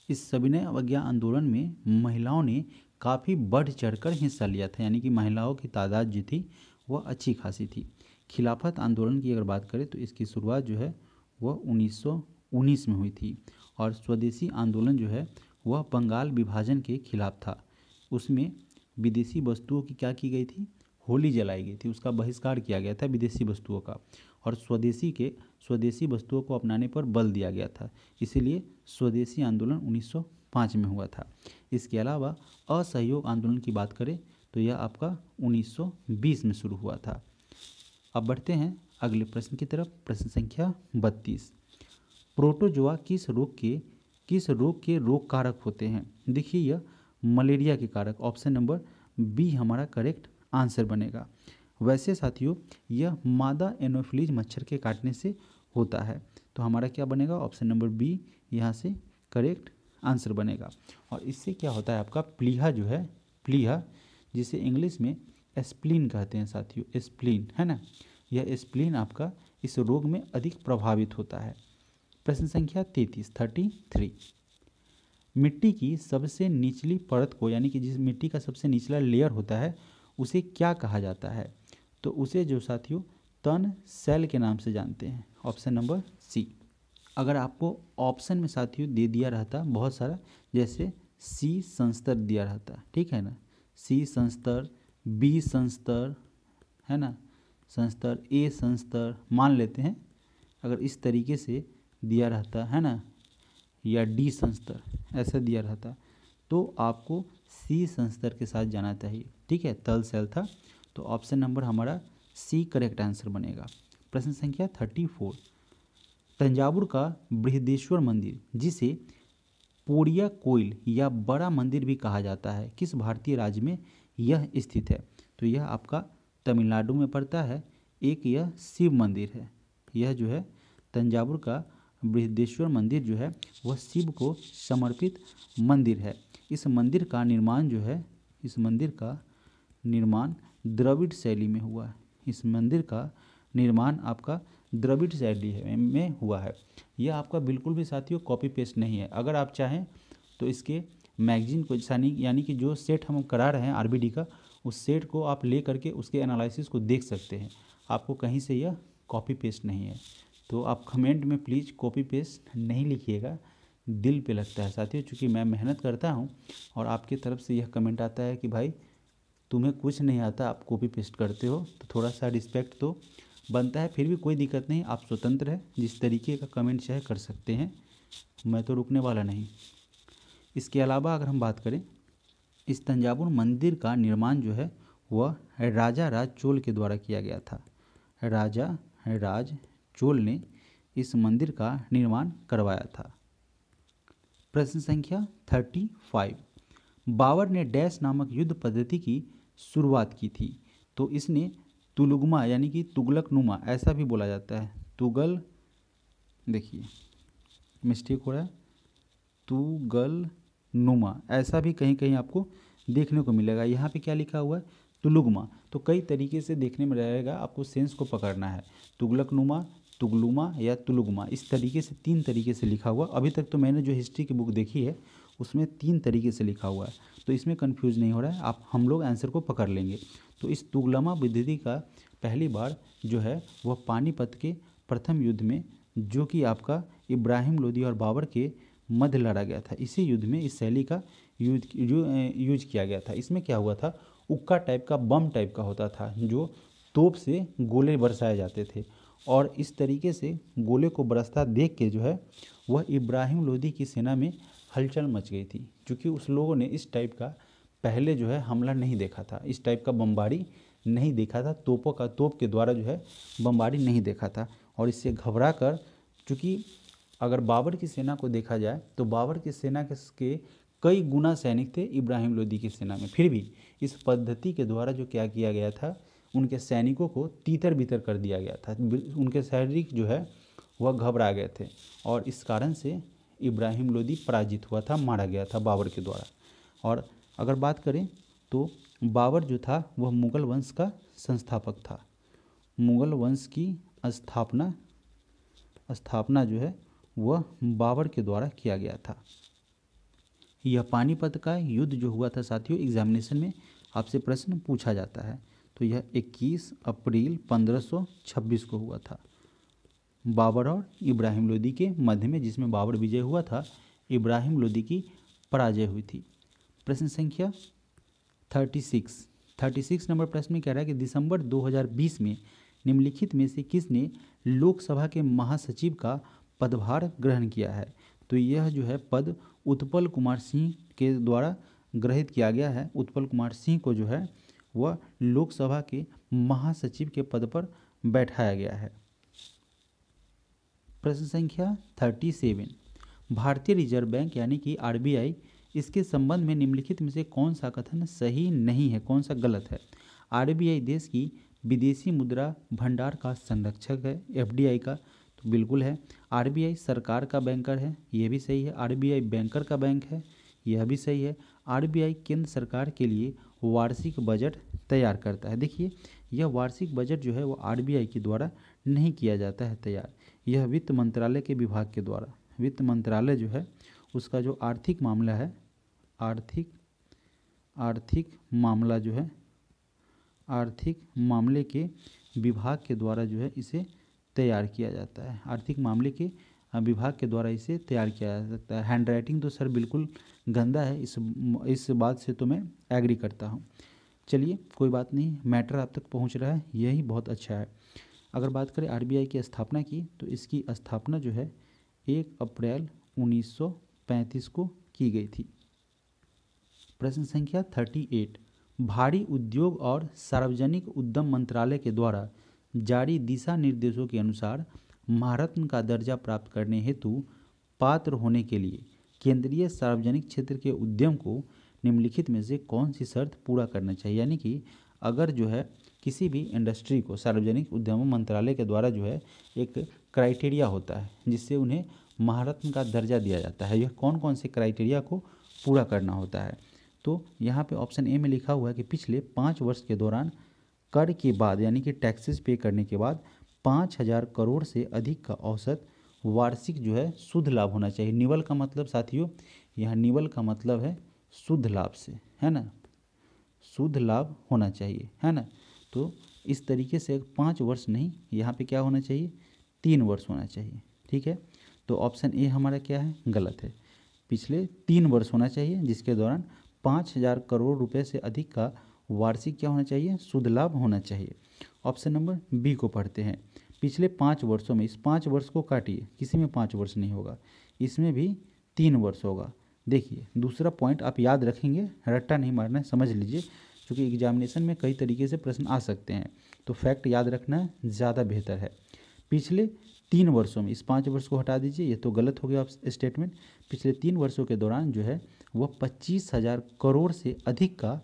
इस सविनय अवज्ञा आंदोलन में महिलाओं ने काफ़ी बढ़ चढ़कर हिस्सा लिया था यानी कि महिलाओं की तादाद जो थी वह अच्छी खासी थी खिलाफत आंदोलन की अगर बात करें तो इसकी शुरुआत जो है वह 1919 में हुई थी और स्वदेशी आंदोलन जो है वह बंगाल विभाजन के खिलाफ था उसमें विदेशी वस्तुओं की क्या की गई थी होली जलाई गई थी उसका बहिष्कार किया गया था विदेशी वस्तुओं का और स्वदेशी के स्वदेशी वस्तुओं को अपनाने पर बल दिया गया था इसीलिए स्वदेशी आंदोलन 1905 में हुआ था इसके अलावा असहयोग आंदोलन की बात करें तो यह आपका 1920 में शुरू हुआ था अब बढ़ते हैं अगले प्रश्न की तरफ प्रश्न संख्या बत्तीस प्रोटोजोआ किस रोग के किस रोग के रोग कारक होते हैं देखिए यह मलेरिया के कारक ऑप्शन नंबर बी हमारा करेक्ट आंसर बनेगा वैसे साथियों यह मादा एनोफिलीज मच्छर के काटने से होता है तो हमारा क्या बनेगा ऑप्शन नंबर बी यहाँ से करेक्ट आंसर बनेगा और इससे क्या होता है आपका प्लीहा जो है प्लीहा जिसे इंग्लिश में स्प्लीन कहते हैं साथियों स्प्लीन है ना यह स्प्लीन आपका इस रोग में अधिक प्रभावित होता है प्रश्न संख्या तैतीस थर्टी थ्री मिट्टी की सबसे निचली परत को यानी कि जिस मिट्टी का सबसे निचला लेयर होता है उसे क्या कहा जाता है तो उसे जो साथियों तन सेल के नाम से जानते हैं ऑप्शन नंबर सी अगर आपको ऑप्शन में साथियों दे दिया रहता बहुत सारा जैसे सी संस्तर दिया रहता ठीक है ना सी संस्तर बी संस्तर है ना संस्तर ए संस्तर मान लेते हैं अगर इस तरीके से दिया रहता है ना या डी संस्तर ऐसा दिया रहता तो आपको सी संस्तर के साथ जाना चाहिए ठीक है तल सेल था तो ऑप्शन नंबर हमारा सी करेक्ट आंसर बनेगा प्रश्न संख्या थर्टी फोर तंजावुर का बृहदेश्वर मंदिर जिसे पोरिया कोयल या बड़ा मंदिर भी कहा जाता है किस भारतीय राज्य में यह स्थित है तो यह आपका तमिलनाडु में पड़ता है एक यह शिव मंदिर है यह जो है तंजावुर का बृहदेश्वर मंदिर जो है वह शिव को समर्पित मंदिर है इस मंदिर का निर्माण जो है इस मंदिर का निर्माण द्रविड़ शैली में हुआ है इस मंदिर का निर्माण आपका द्रविड़ शैली में हुआ है यह आपका बिल्कुल भी साथियों कॉपी पेस्ट नहीं है अगर आप चाहें तो इसके मैगजीन को यानी यानी कि जो सेट हम करा रहे हैं आरबीडी का उस सेट को आप ले करके उसके एनालिसिस को देख सकते हैं आपको कहीं से यह कॉपी पेस्ट नहीं है तो आप कमेंट में प्लीज़ कॉपी पेस्ट नहीं लिखिएगा दिल पे लगता है साथियों चूँकि मैं मेहनत करता हूँ और आपकी तरफ से यह कमेंट आता है कि भाई तुम्हें कुछ नहीं आता आप कॉपी पेस्ट करते हो तो थोड़ा सा रिस्पेक्ट तो बनता है फिर भी कोई दिक्कत नहीं आप स्वतंत्र है जिस तरीके का कमेंट चाहे कर सकते हैं मैं तो रुकने वाला नहीं इसके अलावा अगर हम बात करें इस तंजावुर मंदिर का निर्माण जो है वह राजा राज चोल के द्वारा किया गया था राजा राज चोल ने इस मंदिर का निर्माण करवाया था प्रश्न संख्या थर्टी फाइव बाबर ने डैश नामक युद्ध पद्धति की शुरुआत की थी तो इसने तुलुगमा यानी कि तुगलक नुमा ऐसा भी बोला जाता है तुगल देखिए मिस्टेक हो रहा है तुगल नुमा ऐसा भी कहीं कहीं आपको देखने को मिलेगा यहाँ पे क्या लिखा हुआ है तुलुगमा तो कई तरीके से देखने में रहेगा आपको सेंस को पकड़ना है तुगलक नुमा तुगलुमा या तुलुगमा इस तरीके से तीन तरीके से लिखा हुआ अभी तक तो मैंने जो हिस्ट्री की बुक देखी है उसमें तीन तरीके से लिखा हुआ है तो इसमें कन्फ्यूज़ नहीं हो रहा है आप हम लोग आंसर को पकड़ लेंगे तो इस तुगलमा विधि का पहली बार जो है वह पानीपत के प्रथम युद्ध में जो कि आपका इब्राहिम लोदी और बाबर के मध्य लड़ा गया था इसी युद्ध में इस शैली का यूज यू, यूज किया गया था इसमें क्या हुआ था उक्का टाइप का बम टाइप का होता था जो तोप से गोले बरसाए जाते थे और इस तरीके से गोले को बरसता देख के जो है वह इब्राहिम लोधी की सेना में हलचल मच गई थी क्योंकि उस लोगों ने इस टाइप का पहले जो है हमला नहीं देखा था इस टाइप का बमबारी नहीं देखा था तोपों का तोप के द्वारा जो है बमबारी नहीं देखा था और इससे घबरा कर चूँकि अगर बाबर की सेना को देखा जाए तो बाबर की सेना के कई गुना सैनिक थे इब्राहिम लोदी की सेना में फिर भी इस पद्धति के द्वारा जो क्या किया गया था उनके सैनिकों को तीतर बीतर कर दिया गया था उनके शारीरिक जो है वह घबरा गए थे और इस कारण से इब्राहिम लोदी पराजित हुआ था मारा गया था बाबर के द्वारा और अगर बात करें तो बाबर जो था वह मुग़ल वंश का संस्थापक था मुग़ल वंश की स्थापना स्थापना जो है वह बाबर के द्वारा किया गया था यह पानीपत का युद्ध जो हुआ था साथियों एग्जामिनेशन में आपसे प्रश्न पूछा जाता है तो यह 21 अप्रैल 1526 को हुआ था बाबर और इब्राहिम लोदी के मध्य में जिसमें बाबर विजय हुआ था इब्राहिम लोदी की पराजय हुई थी प्रश्न संख्या 36 36 नंबर प्रश्न में कह रहा है कि दिसंबर 2020 में निम्नलिखित में से किसने लोकसभा के महासचिव का पदभार ग्रहण किया है तो यह जो है पद उत्पल कुमार सिंह के द्वारा ग्रहित किया गया है उत्पल कुमार सिंह को जो है वह लोकसभा के महासचिव के पद पर बैठाया गया है प्रश्न संख्या थर्टी सेवन भारतीय रिजर्व बैंक यानी कि आरबीआई इसके संबंध में निम्नलिखित में से कौन सा कथन सही नहीं है कौन सा गलत है आरबीआई देश की विदेशी मुद्रा भंडार का संरक्षक है एफडीआई का तो बिल्कुल है आरबीआई सरकार का बैंकर है ये भी सही है आरबीआई बैंकर का बैंक है यह भी सही है आरबीआई केंद्र सरकार के लिए वार्षिक बजट तैयार करता है देखिए यह वार्षिक बजट जो है वो आरबीआई के द्वारा नहीं किया जाता है तैयार यह वित्त मंत्रालय के विभाग के द्वारा वित्त मंत्रालय जो है उसका जो आर्थिक मामला है आर्थिक आर्थिक मामला जो है आर्थिक मामले के विभाग के द्वारा जो है इसे तैयार किया जाता है आर्थिक मामले के विभाग के द्वारा इसे तैयार किया जा सकता है हैंड राइटिंग तो सर बिल्कुल गंदा है इस इस बात से तो मैं एग्री करता हूँ चलिए कोई बात नहीं मैटर आप तक पहुँच रहा है यही बहुत अच्छा है अगर बात करें आर की स्थापना की तो इसकी स्थापना जो है एक अप्रैल उन्नीस को की गई थी प्रश्न संख्या 38 भारी उद्योग और सार्वजनिक उद्यम मंत्रालय के द्वारा जारी दिशा निर्देशों के अनुसार महारत्न का दर्जा प्राप्त करने हेतु पात्र होने के लिए केंद्रीय सार्वजनिक क्षेत्र के उद्यम को निम्नलिखित में से कौन सी शर्त पूरा करना चाहिए यानी कि अगर जो है किसी भी इंडस्ट्री को सार्वजनिक उद्यम मंत्रालय के द्वारा जो है एक क्राइटेरिया होता है जिससे उन्हें महारत्न का दर्जा दिया जाता है यह कौन कौन से क्राइटेरिया को पूरा करना होता है तो यहाँ पे ऑप्शन ए में लिखा हुआ है कि पिछले पाँच वर्ष के दौरान कर के बाद यानी कि टैक्सेस पे करने के बाद पाँच हज़ार करोड़ से अधिक का औसत वार्षिक जो है शुद्ध लाभ होना चाहिए निवल का मतलब साथियों यहाँ निवल का मतलब है शुद्ध लाभ से है ना शुद्ध लाभ होना चाहिए है ना तो इस तरीके से पाँच वर्ष नहीं यहाँ पे क्या होना चाहिए तीन वर्ष होना चाहिए ठीक है तो ऑप्शन ए हमारा क्या है गलत है पिछले तीन वर्ष होना चाहिए जिसके दौरान पाँच हज़ार करोड़ रुपए से अधिक का वार्षिक क्या होना चाहिए शुद्ध लाभ होना चाहिए ऑप्शन नंबर बी को पढ़ते हैं पिछले पाँच वर्षों में इस पाँच वर्ष को काटिए किसी में पाँच वर्ष नहीं होगा इसमें भी तीन वर्ष होगा देखिए दूसरा पॉइंट आप याद रखेंगे रट्टा नहीं मारना है समझ लीजिए क्योंकि एग्जामिनेशन में कई तरीके से प्रश्न आ सकते हैं तो फैक्ट याद रखना ज़्यादा बेहतर है पिछले तीन वर्षों में इस पाँच वर्ष को हटा दीजिए ये तो गलत हो गया आप स्टेटमेंट पिछले तीन वर्षों के दौरान जो है वह पच्चीस हज़ार करोड़ से अधिक का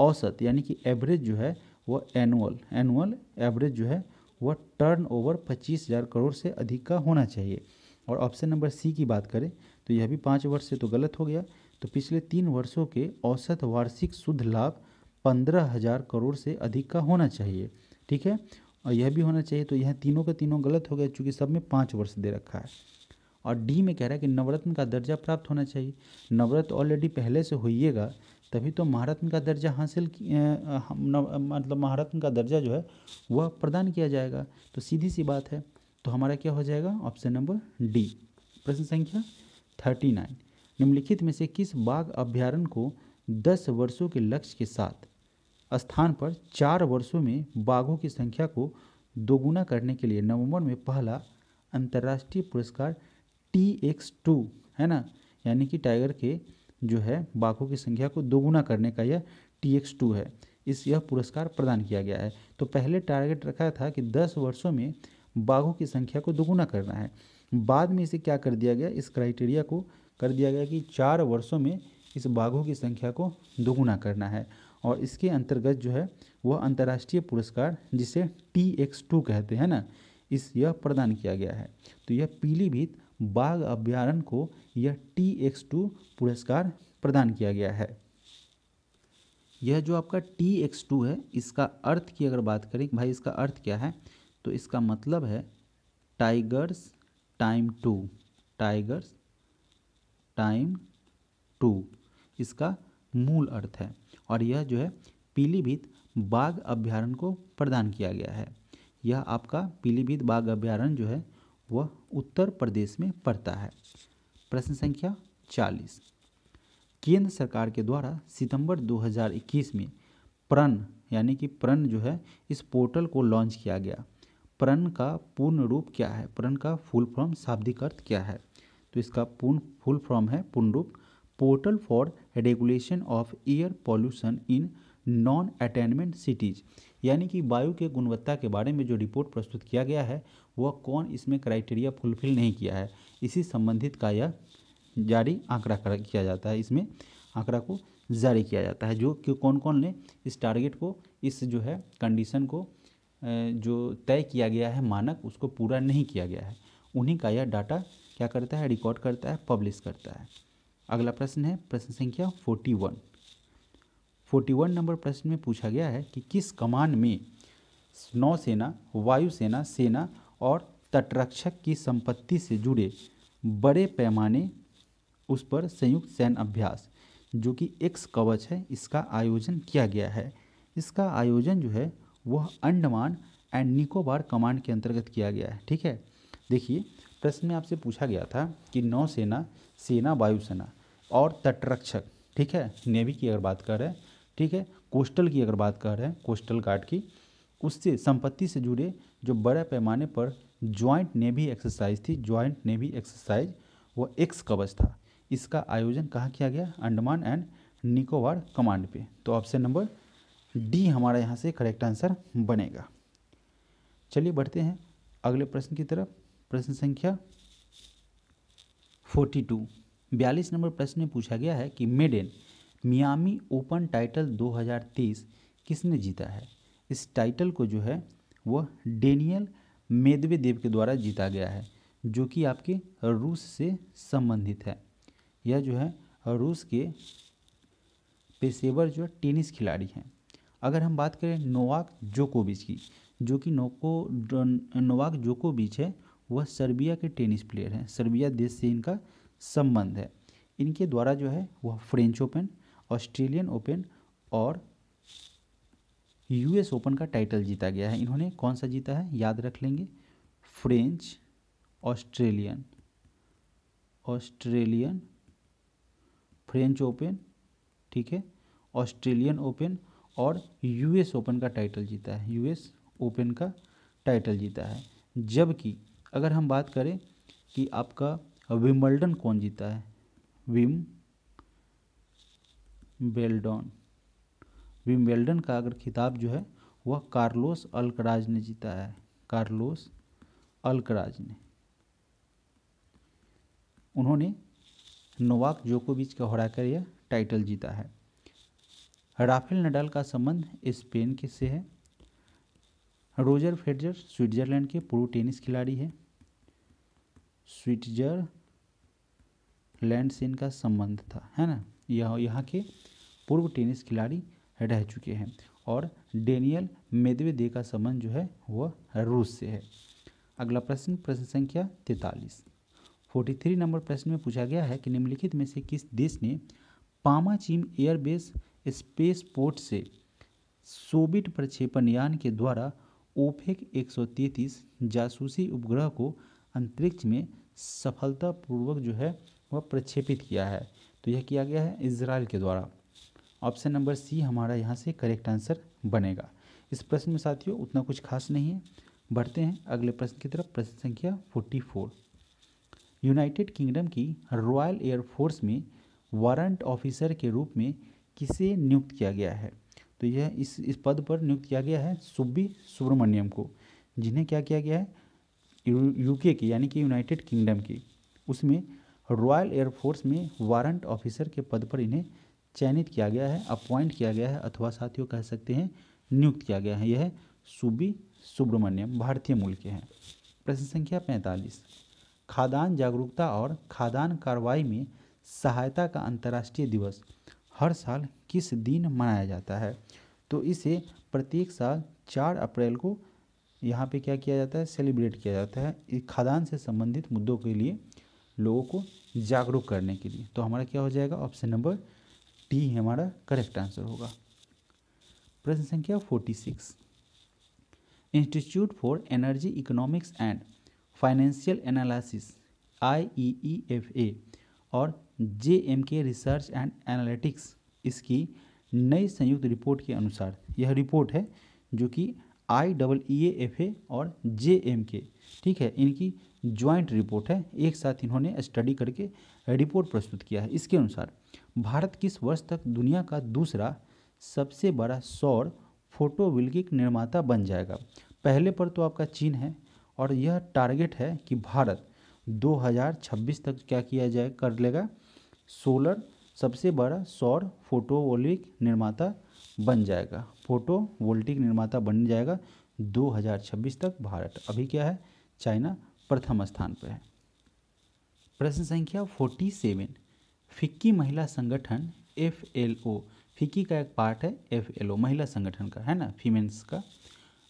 औसत यानी कि एवरेज जो है वह एनुअल एनुअल एवरेज जो है वह टर्न ओवर पच्चीस हज़ार करोड़ से अधिक का होना चाहिए और ऑप्शन नंबर सी की बात करें तो यह भी पाँच वर्ष से तो गलत हो गया तो पिछले तीन वर्षों के औसत वार्षिक शुद्ध लाभ पंद्रह हज़ार करोड़ से अधिक का होना चाहिए ठीक है और यह भी होना चाहिए तो यह तीनों का तीनों गलत हो गया चूँकि सब में पाँच वर्ष दे रखा है और डी में कह रहा है कि नवरत्न का दर्जा प्राप्त होना चाहिए नवरत्न ऑलरेडी पहले से होइएगा तभी तो महारत्न का दर्जा हासिल मतलब महारत्न का दर्जा जो है वह प्रदान किया जाएगा तो सीधी सी बात है तो हमारा क्या हो जाएगा ऑप्शन नंबर डी प्रश्न संख्या थर्टी नाइन निम्नलिखित में से किस बाघ अभ्यारण को दस वर्षों के लक्ष्य के साथ स्थान पर चार वर्षों में बाघों की संख्या को दोगुना करने के लिए नवंबर में पहला अंतर्राष्ट्रीय पुरस्कार टी एक्स टू है ना यानी कि टाइगर के जो है बाघों की संख्या को दोगुना करने का यह टी एक्स टू है इस यह पुरस्कार प्रदान किया गया है तो पहले टारगेट रखा था कि दस वर्षों में बाघों की संख्या को दोगुना करना है बाद में इसे क्या कर दिया गया इस क्राइटेरिया को कर दिया गया कि चार वर्षों में इस बाघों की संख्या को दोगुना करना है और इसके अंतर्गत जो है वह अंतर्राष्ट्रीय पुरस्कार जिसे टी एक्स टू कहते हैं ना इस यह प्रदान किया गया है तो यह पीलीभीत बाघ अभ्यारण्य को यह टी एक्स टू पुरस्कार प्रदान किया गया है यह जो आपका टी एक्स टू है इसका अर्थ की अगर बात करें भाई इसका अर्थ क्या है तो इसका मतलब है tigers time to tigers time to इसका मूल अर्थ है और यह जो है पीलीभीत बाघ अभ्यारण्य को प्रदान किया गया है यह आपका पीलीभीत बाघ अभ्यारण्य जो है वह उत्तर प्रदेश में पड़ता है प्रश्न संख्या 40 केंद्र सरकार के द्वारा सितंबर 2021 में प्रण यानी कि प्रण जो है इस पोर्टल को लॉन्च किया गया प्रण का पूर्ण रूप क्या है प्रण का फुल फॉर्म शाब्दिक अर्थ क्या है तो इसका पूर्ण फुल फॉर्म है पूर्ण रूप portal for regulation of air pollution in non attainment cities यानी कि वायु के गुणवत्ता के बारे में जो रिपोर्ट प्रस्तुत किया गया है वह कौन इसमें क्राइटेरिया फुलफिल नहीं किया है इसी संबंधित का यह जारी आंकड़ा किया जाता है इसमें आंकड़ा को जारी किया जाता है जो कि कौन कौन ने इस टारगेट को इस जो है कंडीशन को जो तय किया गया है मानक उसको पूरा नहीं किया गया है उन्हीं का यह डाटा क्या करता है रिकॉर्ड करता है पब्लिश करता है अगला प्रश्न है प्रश्न संख्या forty one forty one number प्रश्न में पूछा गया है कि किस कमान में नौसेना वायुसेना सेना और तटरक्षक की संपत्ति से जुड़े बड़े पैमाने उस पर संयुक्त सैन्य अभ्यास जो कि एक्स कवच है इसका आयोजन किया गया है इसका आयोजन जो है वह अंडमान एंड निकोबार कमांड के अंतर्गत किया गया है ठीक है देखिए प्रश्न में आपसे पूछा गया था कि नौसेना सेना वायुसेना और तटरक्षक ठीक है नेवी की अगर बात करें ठीक है कोस्टल की अगर बात कर रहे हैं कोस्टल गार्ड की उससे संपत्ति से जुड़े जो बड़े पैमाने पर ज्वाइंट नेवी एक्सरसाइज थी ज्वाइंट नेवी एक्सरसाइज वो एक्स कवच था इसका आयोजन कहाँ किया गया अंडमान एंड निकोबार कमांड पे तो ऑप्शन नंबर डी हमारा यहाँ से करेक्ट आंसर बनेगा चलिए बढ़ते हैं अगले प्रश्न की तरफ प्रश्न संख्या फोर्टी टू बयालीस नंबर प्रश्न में पूछा गया है कि मेडेन मियामी ओपन टाइटल 2023 किसने जीता है इस टाइटल को जो है वह डेनियल मेदवेदेव के द्वारा जीता गया है जो कि आपके रूस से संबंधित है यह जो है रूस के पेशेवर जो है टेनिस खिलाड़ी हैं अगर हम बात करें नोवाक जोकोविच की जो कि नोको नोवाक जोकोविच है वह सर्बिया के टेनिस प्लेयर हैं सर्बिया देश से इनका संबंध है इनके द्वारा जो है वह फ्रेंच ओपन ऑस्ट्रेलियन ओपन और यूएस ओपन का टाइटल जीता गया है इन्होंने कौन सा जीता है याद रख लेंगे French Australian Australian French Open ठीक है ऑस्ट्रेलियन ओपन और यूएस ओपन का टाइटल जीता है यूएस ओपन का टाइटल जीता है जबकि अगर हम बात करें कि आपका विम्बल्डन कौन जीता है विम बेल्डॉन विम्बेल्डन का अगर खिताब जो है वह कार्लोस अलकराज ने जीता है कार्लोस अलकराज ने उन्होंने नोवाक जोकोविच का हराकर यह टाइटल जीता है राफेल नडाल का संबंध स्पेन के से है रोजर फेडर स्विट्जरलैंड के पूर्व टेनिस खिलाड़ी है स्विट्जरलैंड से इनका संबंध था है ना यह यहाँ के पूर्व टेनिस खिलाड़ी रह चुके हैं और डेनियल मेदवेदे का संबंध जो है वह रूस से है अगला प्रश्न प्रश्न संख्या तैतालीस फोर्टी थ्री नंबर प्रश्न में पूछा गया है कि निम्नलिखित में से किस देश ने पामाचीम एयरबेस स्पेस पोर्ट से सोबिट प्रक्षेपण यान के द्वारा ओफेक 133 जासूसी उपग्रह को अंतरिक्ष में सफलतापूर्वक जो है वह प्रक्षेपित किया है तो यह किया गया है इसराइल के द्वारा ऑप्शन नंबर सी हमारा यहाँ से करेक्ट आंसर बनेगा इस प्रश्न में साथियों उतना कुछ खास नहीं है बढ़ते हैं अगले प्रश्न की तरफ प्रश्न संख्या 44 यूनाइटेड किंगडम की रॉयल एयरफोर्स में वारंट ऑफिसर के रूप में किसे नियुक्त किया गया है तो यह इस इस पद पर नियुक्त किया गया है सुब्बी सुब्रमण्यम को जिन्हें क्या किया गया है यूके की यानी कि यूनाइटेड किंगडम की उसमें रॉयल एयरफोर्स में वारंट ऑफिसर के पद पर इन्हें चयनित किया गया है अपॉइंट किया गया है अथवा साथियों कह सकते हैं नियुक्त किया गया है यह सुबी सुब्रमण्यम भारतीय मूल के हैं प्रश्न संख्या पैंतालीस खादान जागरूकता और खादान कार्रवाई में सहायता का अंतर्राष्ट्रीय दिवस हर साल किस दिन मनाया जाता है तो इसे प्रत्येक साल चार अप्रैल को यहाँ पे क्या किया जाता है सेलिब्रेट किया जाता है खादान से संबंधित मुद्दों के लिए लोगों को जागरूक करने के लिए तो हमारा क्या हो जाएगा ऑप्शन नंबर डी हमारा करेक्ट आंसर होगा प्रश्न संख्या forty six Institute for Energy Economics and Financial Analysis I E F A और J M K research and analytics इसकी नई संयुक्त रिपोर्ट के अनुसार यह रिपोर्ट है जो कि I double E F A और जे एम के ठीक है इनकी ज्वाइंट रिपोर्ट है एक साथ इन्होंने स्टडी करके रिपोर्ट प्रस्तुत किया है इसके अनुसार भारत किस वर्ष तक दुनिया का दूसरा सबसे बड़ा सौर फोटोविल्गिक निर्माता बन जाएगा पहले पर तो आपका चीन है और यह टारगेट है कि भारत 2026 तक क्या किया जाए कर लेगा सोलर सबसे बड़ा सौर फोटोवोल्टिक निर्माता बन जाएगा फोटोवोल्टिक निर्माता बन जाएगा 2026 तक भारत अभी क्या है चाइना प्रथम स्थान पर है प्रश्न संख्या 47 फिक्की महिला संगठन एफ एल ओ फिक्की का एक पार्ट है एफ एल ओ महिला संगठन का है ना फीमेंस का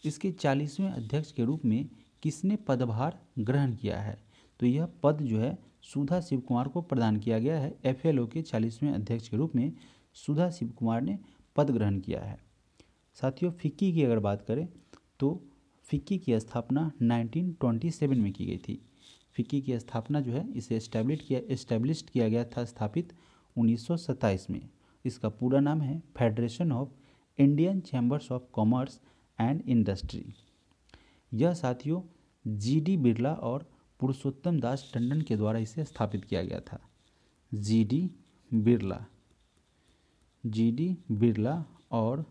इसके चालीसवें अध्यक्ष के रूप में किसने पदभार ग्रहण किया है तो यह पद जो है सुधा शिव कुमार को प्रदान किया गया है एफ एल ओ के चालीसवें अध्यक्ष के रूप में सुधा शिव कुमार ने पद ग्रहण किया है साथियों फिक्की की अगर बात करें तो फिक्की की स्थापना 1927 में की गई थी फिक्की की स्थापना जो है इसे इस्टेब्लिश किया इस्टेब्लिश किया गया था स्थापित उन्नीस में इसका पूरा नाम है Federation of Indian Chambers of Commerce and Industry यह साथियों जी डी बिरला और पुरुषोत्तम दास टंडन के द्वारा इसे स्थापित किया गया था G D Birla G D Birla और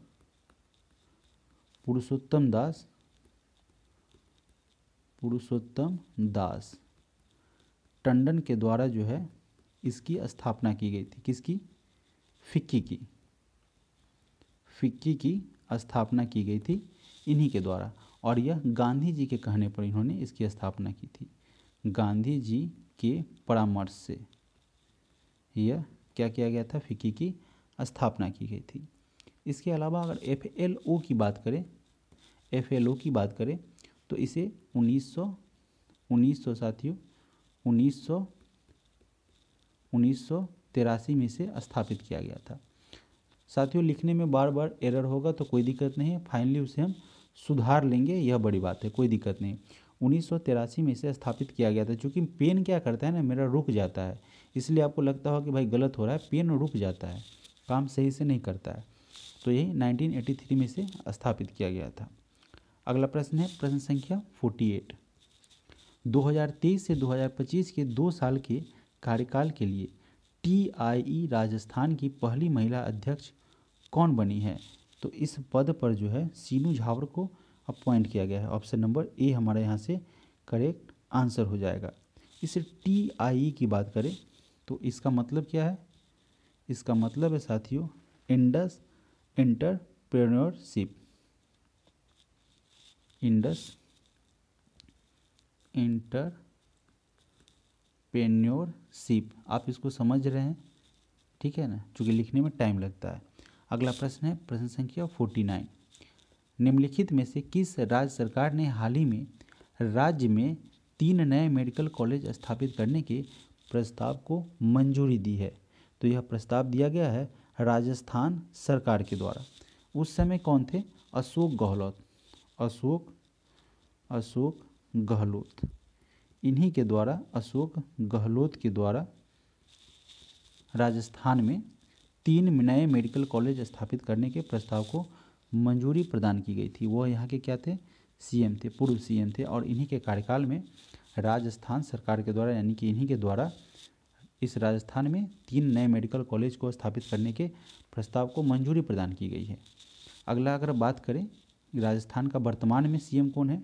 पुरुषोत्तम दास पुरुषोत्तम दास टंडन के द्वारा जो है इसकी स्थापना की गई थी किसकी फिक्की की फिक्की की स्थापना की गई थी इन्हीं के द्वारा और यह गांधी जी के कहने पर इन्होंने इसकी स्थापना की थी गांधी जी के परामर्श से यह क्या किया गया था फिक्की की स्थापना की गई थी इसके अलावा अगर एफ एल ओ की बात करें एफ एल ओ की बात करें तो इसे उन्नीस सौ उन्नीस सौ साथियों उन्नीस सौ में से स्थापित किया गया था साथियों लिखने में बार बार एरर होगा तो कोई दिक्कत नहीं है फाइनली उसे हम सुधार लेंगे यह बड़ी बात है कोई दिक्कत नहीं उन्नीस में इसे स्थापित किया गया था चूँकि पेन क्या करता है ना मेरा रुक जाता है इसलिए आपको लगता हो कि भाई गलत हो रहा है पेन रुक जाता है काम सही से नहीं करता है तो यही 1983 में से स्थापित किया गया था अगला प्रश्न है प्रश्न संख्या 48 2023 से 2025 के दो साल के कार्यकाल के लिए टी राजस्थान की पहली महिला अध्यक्ष कौन बनी है तो इस पद पर जो है सीनू झावर को अपॉइंट किया गया है ऑप्शन नंबर ए हमारे यहाँ से करेक्ट आंसर हो जाएगा इसे टी की बात करें तो इसका मतलब क्या है इसका मतलब है साथियों इंडस एंटरप्रेन्योरशिप इंडस इंटरपेन्योरशिप आप इसको समझ रहे हैं ठीक है ना चूँकि लिखने में टाइम लगता है अगला प्रश्न है प्रश्न संख्या फोर्टी नाइन निम्नलिखित में से किस राज्य सरकार ने हाल ही में राज्य में तीन नए मेडिकल कॉलेज स्थापित करने के प्रस्ताव को मंजूरी दी है तो यह प्रस्ताव दिया गया है राजस्थान सरकार के द्वारा उस समय कौन थे अशोक गहलोत अशोक अशोक गहलोत इन्हीं के द्वारा अशोक गहलोत के द्वारा राजस्थान में तीन नए मेडिकल कॉलेज स्थापित करने के प्रस्ताव को मंजूरी प्रदान की गई थी वह यहाँ के क्या थे सीएम थे पूर्व सीएम थे और इन्हीं के कार्यकाल में राजस्थान सरकार के द्वारा यानी कि इन्हीं के द्वारा इस राजस्थान में तीन नए मेडिकल कॉलेज को स्थापित करने के प्रस्ताव को मंजूरी प्रदान की गई है अगला अगर बात करें राजस्थान का वर्तमान में सीएम कौन है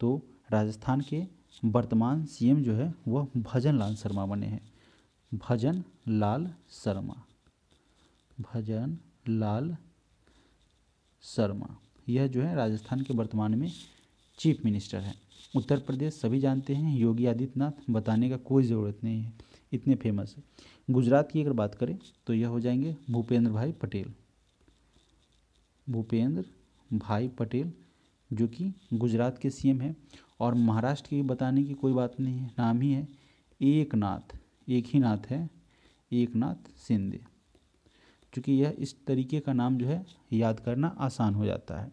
तो राजस्थान के वर्तमान सीएम जो है वह भजन लाल शर्मा बने हैं भजन लाल शर्मा भजन लाल शर्मा यह जो है राजस्थान के वर्तमान में चीफ मिनिस्टर हैं उत्तर प्रदेश सभी जानते हैं योगी आदित्यनाथ बताने का कोई ज़रूरत नहीं है इतने फेमस है गुजरात की अगर बात करें तो यह हो जाएंगे भूपेंद्र भाई पटेल भूपेंद्र भाई पटेल जो कि गुजरात के सीएम हैं और महाराष्ट्र की बताने की कोई बात नहीं है नाम ही है एक नाथ एक ही नाथ है एक नाथ सिंधे चूँकि यह इस तरीके का नाम जो है याद करना आसान हो जाता है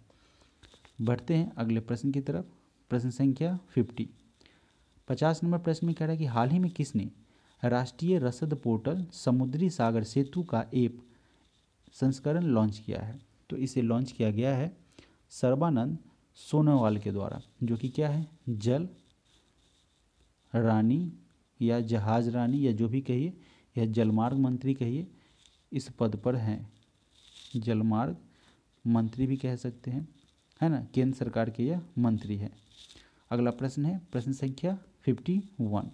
बढ़ते हैं अगले प्रश्न की तरफ प्रश्न संख्या फिफ्टी पचास नंबर प्रश्न में कह रहा है कि हाल ही में किसने राष्ट्रीय रसद पोर्टल समुद्री सागर सेतु का एप संस्करण लॉन्च किया है तो इसे लॉन्च किया गया है सर्बानंद सोनोवाल के द्वारा जो कि क्या है जल रानी या जहाज रानी या जो भी कहिए या जलमार्ग मंत्री कहिए इस पद पर हैं जलमार्ग मंत्री भी कह सकते हैं है ना केंद्र सरकार के यह मंत्री है अगला प्रश्न है प्रश्न संख्या फिफ्टी वन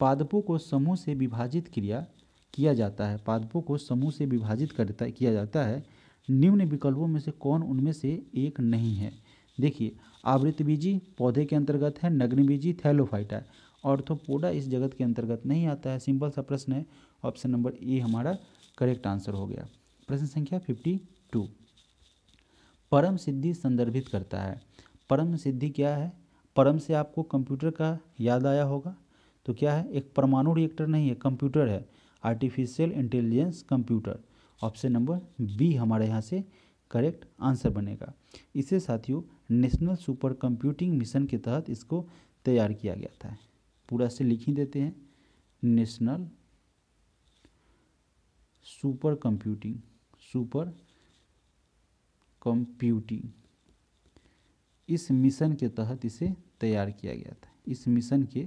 पादपों को समूह से विभाजित क्रिया किया जाता है पादपों को समूह से विभाजित करता किया जाता है निम्न विकल्पों में से कौन उनमें से एक नहीं है देखिए आवृत बीजी पौधे के अंतर्गत है नग्न बीजी थैलोफाइटा है ऑर्थोपोडा इस जगत के अंतर्गत नहीं आता है सिंपल सा प्रश्न है ऑप्शन नंबर ए हमारा करेक्ट आंसर हो गया प्रश्न संख्या फिफ्टी टू परम सिद्धि संदर्भित करता है परम सिद्धि क्या है परम से आपको कंप्यूटर का याद आया होगा तो क्या है एक परमाणु रिएक्टर नहीं है कंप्यूटर है artificial intelligence computer option number B हमारे यहाँ से करेक्ट आंसर बनेगा इसे साथियों नेशनल सुपर कंप्यूटिंग मिशन के तहत इसको तैयार किया गया था पूरा से लिख ही देते हैं national super computing super computing इस मिशन के तहत इसे तैयार किया गया था इस मिशन के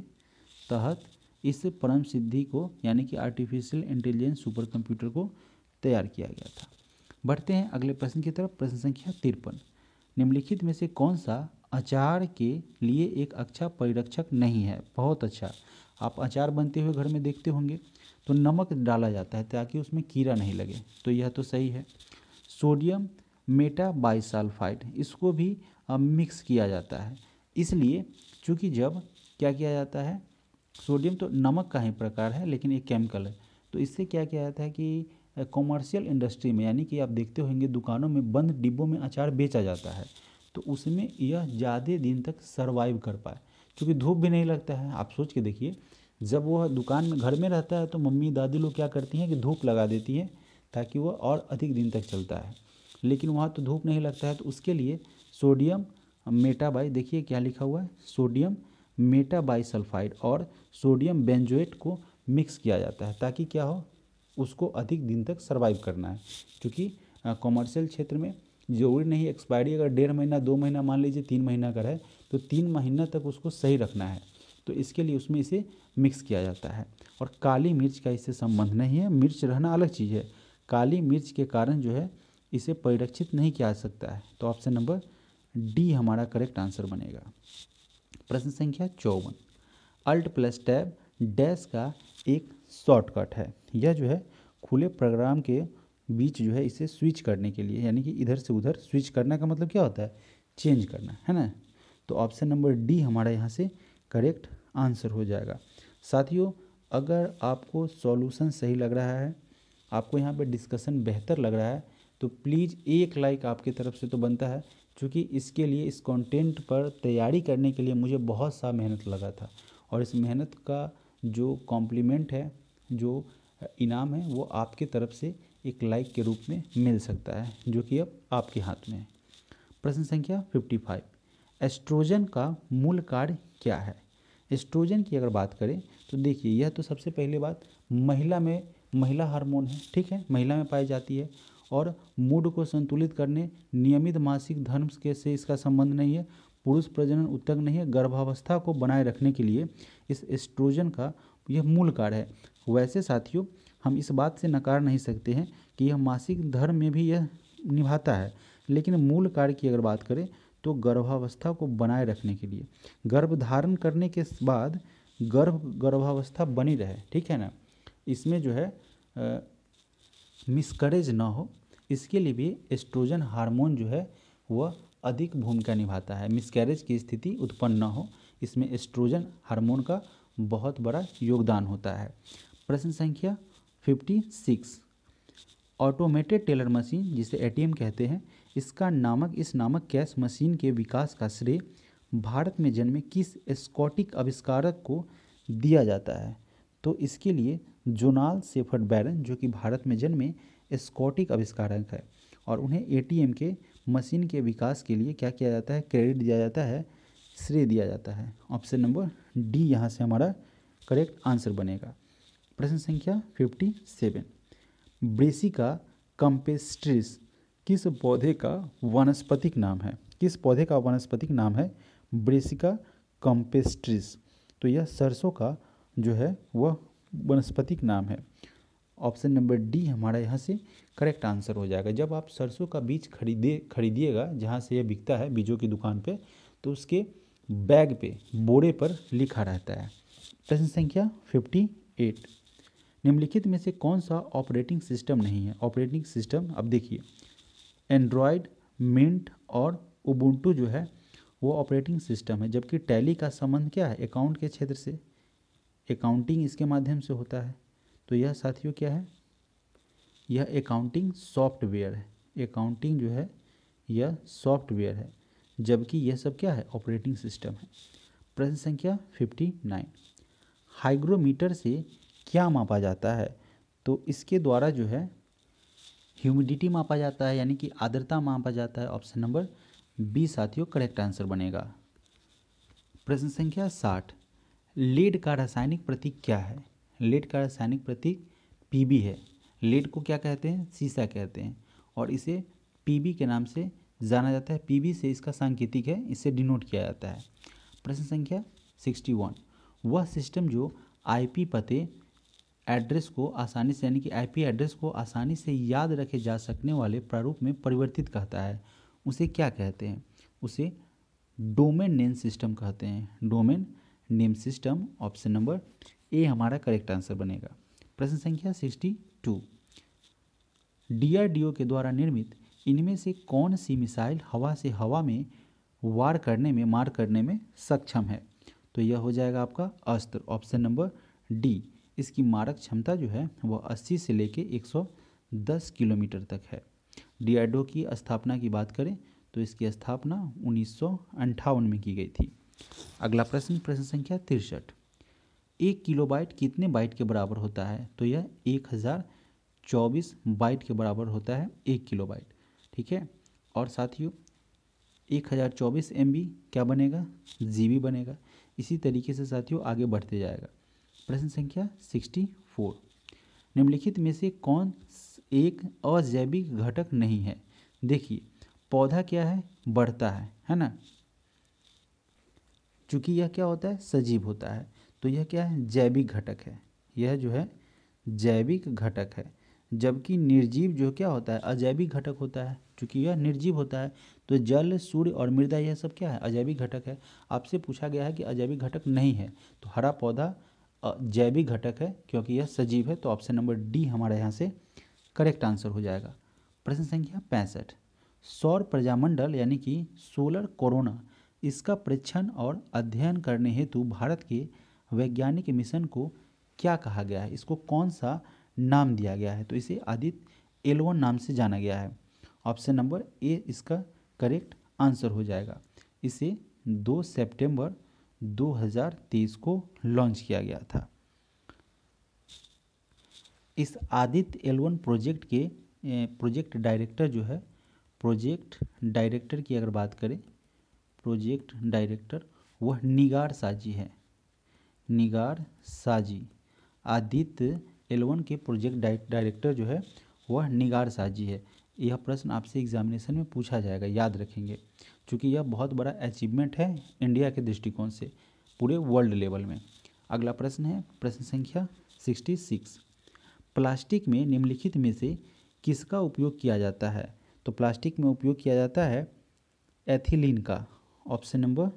तहत इस परम सिद्धि को यानी कि आर्टिफिशियल इंटेलिजेंस सुपर कंप्यूटर को तैयार किया गया था बढ़ते हैं अगले प्रश्न की तरफ प्रश्न संख्या तिरपन निम्नलिखित में से कौन सा अचार के लिए एक अच्छा परिरक्षक नहीं है बहुत अच्छा आप अचार बनते हुए घर में देखते होंगे तो नमक डाला जाता है ताकि उसमें कीड़ा नहीं लगे तो यह तो सही है सोडियम मेटा बाइसाल्फाइड इसको भी मिक्स किया जाता है इसलिए चूँकि जब क्या किया जाता है सोडियम तो नमक का ही प्रकार है लेकिन एक केमिकल है तो इससे क्या किया जाता है कि कॉमर्शियल इंडस्ट्री में यानी कि आप देखते होंगे दुकानों में बंद डिब्बों में अचार बेचा जाता है तो उसमें यह ज़्यादा दिन तक सर्वाइव कर पाए क्योंकि धूप भी नहीं लगता है आप सोच के देखिए जब वह दुकान में घर में रहता है तो मम्मी दादी लोग क्या करती हैं कि धूप लगा देती हैं ताकि वह और अधिक दिन तक चलता है लेकिन वहाँ तो धूप नहीं लगता है तो उसके लिए सोडियम मेटाबाई देखिए क्या लिखा हुआ है सोडियम मेटाबाई सल्फाइड और सोडियम बेंजोएट को मिक्स किया जाता है ताकि क्या हो उसको अधिक दिन तक सर्वाइव करना है क्योंकि कॉमर्शियल क्षेत्र में जरूरी नहीं एक्सपायरी अगर डेढ़ महीना दो महीना मान लीजिए तीन महीना का है तो तीन महीना तक उसको सही रखना है तो इसके लिए उसमें इसे मिक्स किया जाता है और काली मिर्च का इससे संबंध नहीं है मिर्च रहना अलग चीज़ है काली मिर्च के कारण जो है इसे परिरक्षित नहीं किया जा सकता है तो ऑप्शन नंबर डी हमारा करेक्ट आंसर बनेगा प्रश्न संख्या चौवन अल्ट प्लस टैब डैश का एक शॉर्टकट है यह जो है खुले प्रोग्राम के बीच जो है इसे स्विच करने के लिए यानी कि इधर से उधर स्विच करने का मतलब क्या होता है चेंज करना है ना तो ऑप्शन नंबर डी हमारा यहाँ से करेक्ट आंसर हो जाएगा साथियों अगर आपको सॉल्यूशन सही लग रहा है आपको यहाँ पे डिस्कशन बेहतर लग रहा है तो प्लीज़ एक लाइक आपकी तरफ से तो बनता है क्योंकि इसके लिए इस कंटेंट पर तैयारी करने के लिए मुझे बहुत सा मेहनत लगा था और इस मेहनत का जो कॉम्प्लीमेंट है जो इनाम है वो आपके तरफ से एक लाइक के रूप में मिल सकता है जो कि अब आपके हाथ में है प्रश्न संख्या फिफ्टी फाइव एस्ट्रोजन का मूल कार्य क्या है एस्ट्रोजन की अगर बात करें तो देखिए यह तो सबसे पहले बात महिला में महिला हार्मोन है ठीक है महिला में पाई जाती है और मूड को संतुलित करने नियमित मासिक धर्म के से इसका संबंध नहीं है पुरुष प्रजनन उत्तक नहीं है गर्भावस्था को बनाए रखने के लिए इस एस्ट्रोजन का यह मूल कार्य है वैसे साथियों हम इस बात से नकार नहीं सकते हैं कि यह मासिक धर्म में भी यह निभाता है लेकिन मूल कार्य की अगर बात करें तो गर्भावस्था को बनाए रखने के लिए गर्भ धारण करने के बाद गर्भ गर्भावस्था बनी रहे ठीक है ना इसमें जो है मिसकरेज ना हो इसके लिए भी एस्ट्रोजन हार्मोन जो है वह अधिक भूमिका निभाता है मिसकैरेज की स्थिति उत्पन्न न हो इसमें एस्ट्रोजन हार्मोन का बहुत बड़ा योगदान होता है प्रश्न संख्या fifty six automated teller machine जिसे एटीएम कहते हैं इसका नामक इस नामक कैश मशीन के विकास का श्रेय भारत में जन्मे किस स्कॉटिक आविष्कारक को दिया जाता है तो इसके लिए जोनाल सेफर्ड बैरन जो कि भारत में जन्मे स्कॉटिक आविष्कारक है और उन्हें एटीएम के मशीन के विकास के लिए क्या किया जाता है क्रेडिट दिया जाता है श्रेय दिया जाता है ऑप्शन नंबर डी यहाँ से हमारा करेक्ट आंसर बनेगा प्रश्न संख्या फिफ्टी सेवन ब्रेसिका कंपेस्ट्रिस किस पौधे का वनस्पतिक नाम है किस पौधे का वनस्पतिक नाम है ब्रेसिका कंपेस्ट्रिस तो यह सरसों का जो है वह वनस्पतिक नाम है ऑप्शन नंबर डी हमारा यहाँ से करेक्ट आंसर हो जाएगा जब आप सरसों का बीज खरीदे खरीदिएगा जहाँ से यह बिकता है बीजों की दुकान पे तो उसके बैग पे बोरे पर लिखा रहता है प्रश्न संख्या फिफ्टी एट निम्नलिखित में से कौन सा ऑपरेटिंग सिस्टम नहीं है ऑपरेटिंग सिस्टम अब देखिए एंड्रॉयड मिंट और उबुंटू जो है वो ऑपरेटिंग सिस्टम है जबकि टैली का संबंध क्या है अकाउंट के क्षेत्र से अकाउंटिंग इसके माध्यम से होता है तो यह साथियों क्या है यह अकाउंटिंग सॉफ्टवेयर है अकाउंटिंग जो है यह सॉफ्टवेयर है जबकि यह सब क्या है ऑपरेटिंग सिस्टम है प्रश्न संख्या फिफ्टी नाइन हाइग्रोमीटर से क्या मापा जाता है तो इसके द्वारा जो है ह्यूमिडिटी मापा जाता है यानी कि आर्द्रता मापा जाता है ऑप्शन नंबर बी साथियों करेक्ट आंसर बनेगा प्रश्न संख्या साठ लीड का रासायनिक प्रतीक क्या है लीड का रासायनिक प्रतीक पी है लेड को क्या कहते हैं सीसा कहते हैं और इसे पीबी के नाम से जाना जाता है पीबी से इसका सांकेतिक है इसे डिनोट किया जाता है प्रश्न संख्या सिक्सटी वन वह सिस्टम जो आईपी पते एड्रेस को आसानी से यानी कि आईपी एड्रेस को आसानी से याद रखे जा सकने वाले प्रारूप में परिवर्तित कहता है उसे क्या कहते हैं उसे डोमेन नेम सिस्टम कहते हैं domain name system option number A हमारा करेक्ट आंसर बनेगा प्रश्न संख्या सिक्सटी टू डीआरडीओ के द्वारा निर्मित इनमें से कौन सी मिसाइल हवा से हवा में वार करने में मार करने में सक्षम है तो यह हो जाएगा आपका अस्त्र ऑप्शन नंबर डी इसकी मारक क्षमता जो है वह 80 से लेकर 110 किलोमीटर तक है डीआरडीओ की स्थापना की बात करें तो इसकी स्थापना उन्नीस में की गई थी अगला प्रश्न प्रश्न संख्या तिरसठ एक किलोबाइट कितने बाइट के बराबर होता है तो यह एक हज़ार चौबीस बाइट के बराबर होता है एक किलो बाइट ठीक है और साथियों एक हज़ार चौबीस एम बी क्या बनेगा जी बनेगा इसी तरीके से साथियों आगे बढ़ते जाएगा प्रश्न संख्या सिक्सटी फोर निम्नलिखित में से कौन एक अजैविक घटक नहीं है देखिए पौधा क्या है बढ़ता है है ना चूँकि यह क्या होता है सजीव होता है तो यह क्या है जैविक घटक है यह जो है जैविक घटक है जबकि निर्जीव जो क्या होता है अजैविक घटक होता है चूँकि यह निर्जीव होता है तो जल सूर्य और मृदा यह सब क्या है अजैविक घटक है आपसे पूछा गया है कि अजैविक घटक नहीं है तो हरा पौधा जैविक घटक है क्योंकि यह सजीव है तो ऑप्शन नंबर डी हमारे यहाँ से करेक्ट आंसर हो जाएगा प्रश्न संख्या पैंसठ सौर प्रजामंडल यानी कि सोलर कोरोना इसका परीक्षण और अध्ययन करने हेतु भारत के वैज्ञानिक मिशन को क्या कहा गया है इसको कौन सा नाम दिया गया है तो इसे आदित्य एलवन नाम से जाना गया है ऑप्शन नंबर ए इसका करेक्ट आंसर हो जाएगा इसे 2 सितंबर 2023 को लॉन्च किया गया था इस आदित्य एलवन प्रोजेक्ट के प्रोजेक्ट डायरेक्टर जो है प्रोजेक्ट डायरेक्टर की अगर बात करें प्रोजेक्ट डायरेक्टर वह निगार साजी है निगार साजी आदित्य एलवन के प्रोजेक्ट डायरेक्टर जो है वह निगार साजी है यह प्रश्न आपसे एग्जामिनेशन में पूछा जाएगा याद रखेंगे क्योंकि यह बहुत बड़ा अचीवमेंट है इंडिया के दृष्टिकोण से पूरे वर्ल्ड लेवल में अगला प्रश्न है प्रश्न संख्या सिक्सटी सिक्स प्लास्टिक में निम्नलिखित में से किसका उपयोग किया जाता है तो प्लास्टिक में उपयोग किया जाता है एथिलीन का ऑप्शन नंबर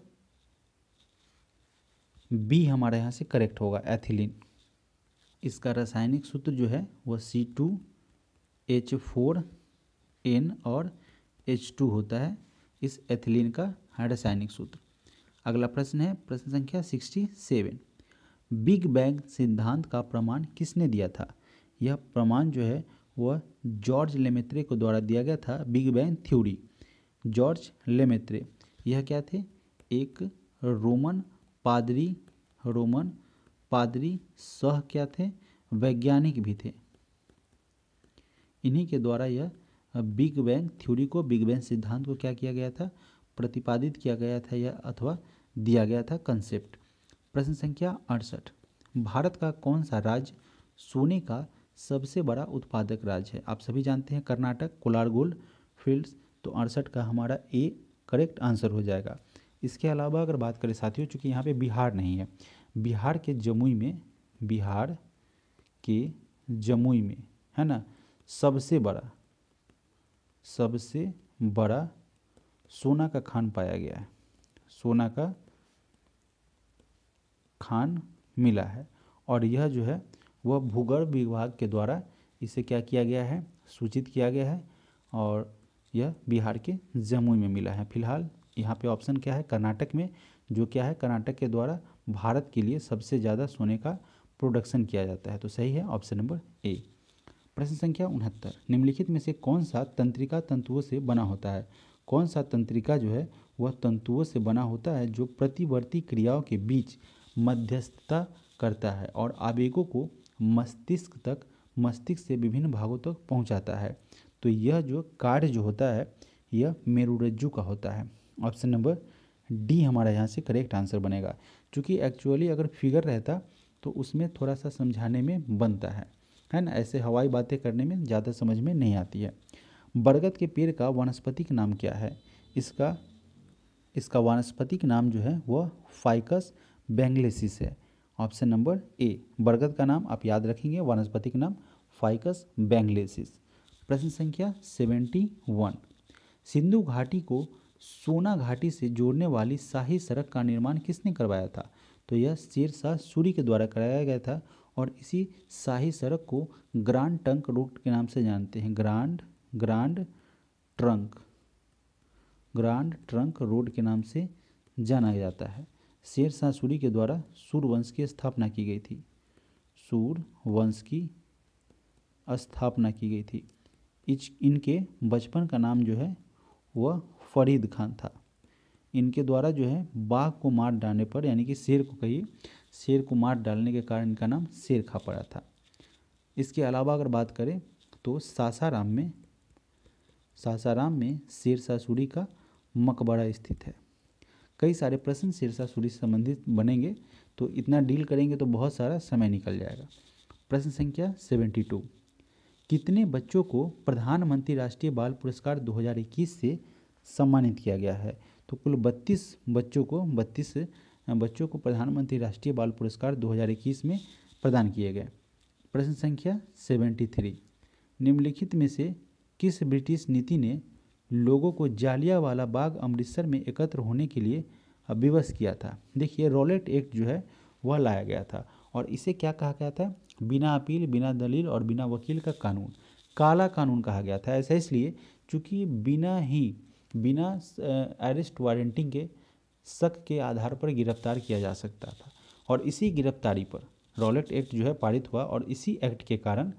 बी हमारे यहाँ से करेक्ट होगा एथिलीन इसका रासायनिक सूत्र जो है वह C two H four N और एच टू होता है इस एथिलीन का रासायनिक सूत्र अगला प्रश्न है प्रश्न संख्या सिक्सटी सेवन बिग बैंग सिद्धांत का प्रमाण किसने दिया था यह प्रमाण जो है वह जॉर्ज लेमेत्रे को द्वारा दिया गया था big bang theory George Lemaitre यह क्या थे एक रोमन पादरी रोमन पादरी सह क्या थे वैज्ञानिक भी थे इन्हीं के द्वारा यह बिग बैंग थ्योरी को बिग बैंग सिद्धांत को क्या किया गया था प्रतिपादित किया गया था या अथवा दिया गया था कंसेप्ट प्रश्न संख्या अड़सठ भारत का कौन सा राज्य सोने का सबसे बड़ा उत्पादक राज्य है आप सभी जानते हैं कर्नाटक कोलार गोल्ड फील्ड्स तो अड़सठ का हमारा ए करेक्ट आंसर हो जाएगा इसके अलावा अगर बात करें साथियों चूँकि यहाँ पे बिहार नहीं है बिहार के जमुई में बिहार के जमुई में है ना सबसे बड़ा सबसे बड़ा सोना का खान पाया गया है सोना का खान मिला है और यह जो है वह भूगर्भ विभाग के द्वारा इसे क्या किया गया है सूचित किया गया है और यह बिहार के जमुई में मिला है फिलहाल यहाँ पे ऑप्शन क्या है कर्नाटक में जो क्या है कर्नाटक के द्वारा भारत के लिए सबसे ज़्यादा सोने का प्रोडक्शन किया जाता है तो सही है ऑप्शन नंबर ए प्रश्न संख्या उनहत्तर निम्नलिखित में से कौन सा तंत्रिका तंतुओं से बना होता है कौन सा तंत्रिका जो है वह तंतुओं से बना होता है जो प्रतिवर्ती क्रियाओं के बीच मध्यस्थता करता है और आवेगों को मस्तिष्क तक मस्तिष्क से विभिन्न भागों तक पहुंचाता है तो यह जो कार्य जो होता है यह मेरुरज्जु का होता है ऑप्शन नंबर डी हमारा यहाँ से करेक्ट आंसर बनेगा चूँकि एक्चुअली अगर फिगर रहता तो उसमें थोड़ा सा समझाने में बनता है है ना ऐसे हवाई बातें करने में ज़्यादा समझ में नहीं आती है बरगद के पेड़ का वनस्पतिक नाम क्या है इसका इसका वनस्पतिक नाम जो है वह फाइकस बेंगलेसिस है ऑप्शन नंबर ए बरगद का नाम आप याद रखेंगे वानस्पतिक नाम फाइकस बेंगलेसिस प्रश्न संख्या सेवेंटी वन सिंधु घाटी को सोना घाटी से जोड़ने वाली शाही सड़क का निर्माण किसने करवाया था तो यह शेर शाह सूरी के द्वारा कराया गया था और इसी शाही सड़क को ग्रांड टंक रूट के नाम से जानते हैं Grand Grand Trunk Grand Trunk Road के नाम से जाना जाता है शेर शाह सूरी के द्वारा वंश की स्थापना की गई थी सूर्य वंश की स्थापना की गई थी इच इनके बचपन का नाम जो है वह फरीद खान था इनके द्वारा जो है बाघ को मार डालने पर यानी कि शेर को कहिए शेर को मार डालने के कारण इनका नाम शेर खा पड़ा था इसके अलावा अगर बात करें तो सासाराम में सासाराम में शेर सासूरी का मकबरा स्थित है कई सारे प्रश्न शेरशाह सूरी से संबंधित बनेंगे तो इतना डील करेंगे तो बहुत सारा समय निकल जाएगा प्रश्न संख्या सेवेंटी टू कितने बच्चों को प्रधानमंत्री राष्ट्रीय बाल पुरस्कार 2021 से सम्मानित किया गया है तो कुल बत्तीस बच्चों को बत्तीस बच्चों को प्रधानमंत्री राष्ट्रीय बाल पुरस्कार 2021 में प्रदान किए गए प्रश्न संख्या 73 निम्नलिखित में से किस ब्रिटिश नीति ने लोगों को जालियावाला बाग अमृतसर में एकत्र होने के लिए विवश किया था देखिए रोलेट एक्ट जो है वह लाया गया था और इसे क्या कहा गया था बिना अपील बिना दलील और बिना वकील का कानून काला कानून कहा गया था ऐसा इसलिए चूँकि बिना ही बिना अरेस्ट वारंटिंग के शक के आधार पर गिरफ्तार किया जा सकता था और इसी गिरफ्तारी पर रॉलेट एक्ट जो है पारित हुआ और इसी एक्ट के कारण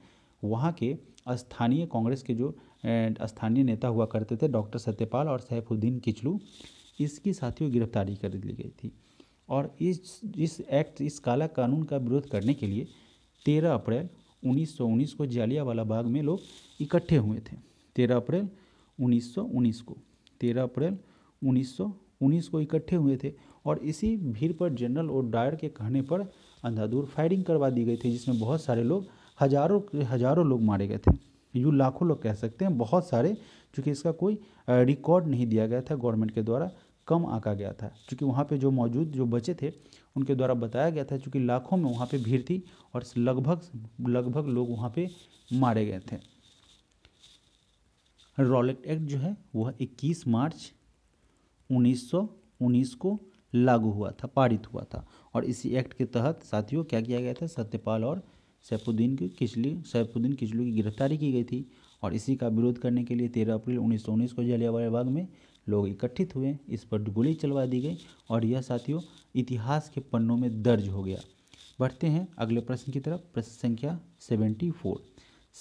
वहाँ के स्थानीय कांग्रेस के जो स्थानीय नेता हुआ करते थे डॉक्टर सत्यपाल और सैफुद्दीन किचलू इसकी साथियों गिरफ्तारी कर दी गई थी और इस इस एक्ट इस काला कानून का विरोध करने के लिए 13 अप्रैल 1919 को जालियावाला बाग में लोग इकट्ठे हुए थे 13 अप्रैल 1919 को तेरह अप्रैल 1919 को इकट्ठे हुए थे और इसी भीड़ पर जनरल और डायर के कहने पर अंधाधुर फायरिंग करवा दी गई थी जिसमें बहुत सारे लोग हजारों हजारों लोग मारे गए थे यूँ लाखों लोग कह सकते हैं बहुत सारे चूँकि इसका कोई रिकॉर्ड नहीं दिया गया था गवर्नमेंट के द्वारा कम आका गया था क्योंकि वहाँ पे जो मौजूद जो बचे थे उनके द्वारा बताया गया था क्योंकि लाखों में वहाँ पे भीड़ थी और लगभग लगभग लोग वहाँ पे मारे गए थे रॉलेट एक्ट जो है वह 21 मार्च 1919 को लागू हुआ था पारित हुआ था और इसी एक्ट के तहत साथियों क्या किया गया था सत्यपाल और सैफुद्दीन की किचली सैफुद्दीन किचलू की गिरफ्तारी की गई थी और इसी का विरोध करने के लिए तेरह अप्रैल उन्नीस सौ उन्नीस को जलियावाला बाग में लोग इकट्ठित हुए इस पर गोली चलवा दी गई और यह साथियों इतिहास के पन्नों में दर्ज हो गया बढ़ते हैं अगले प्रश्न की तरफ प्रश्न संख्या सेवेंटी फोर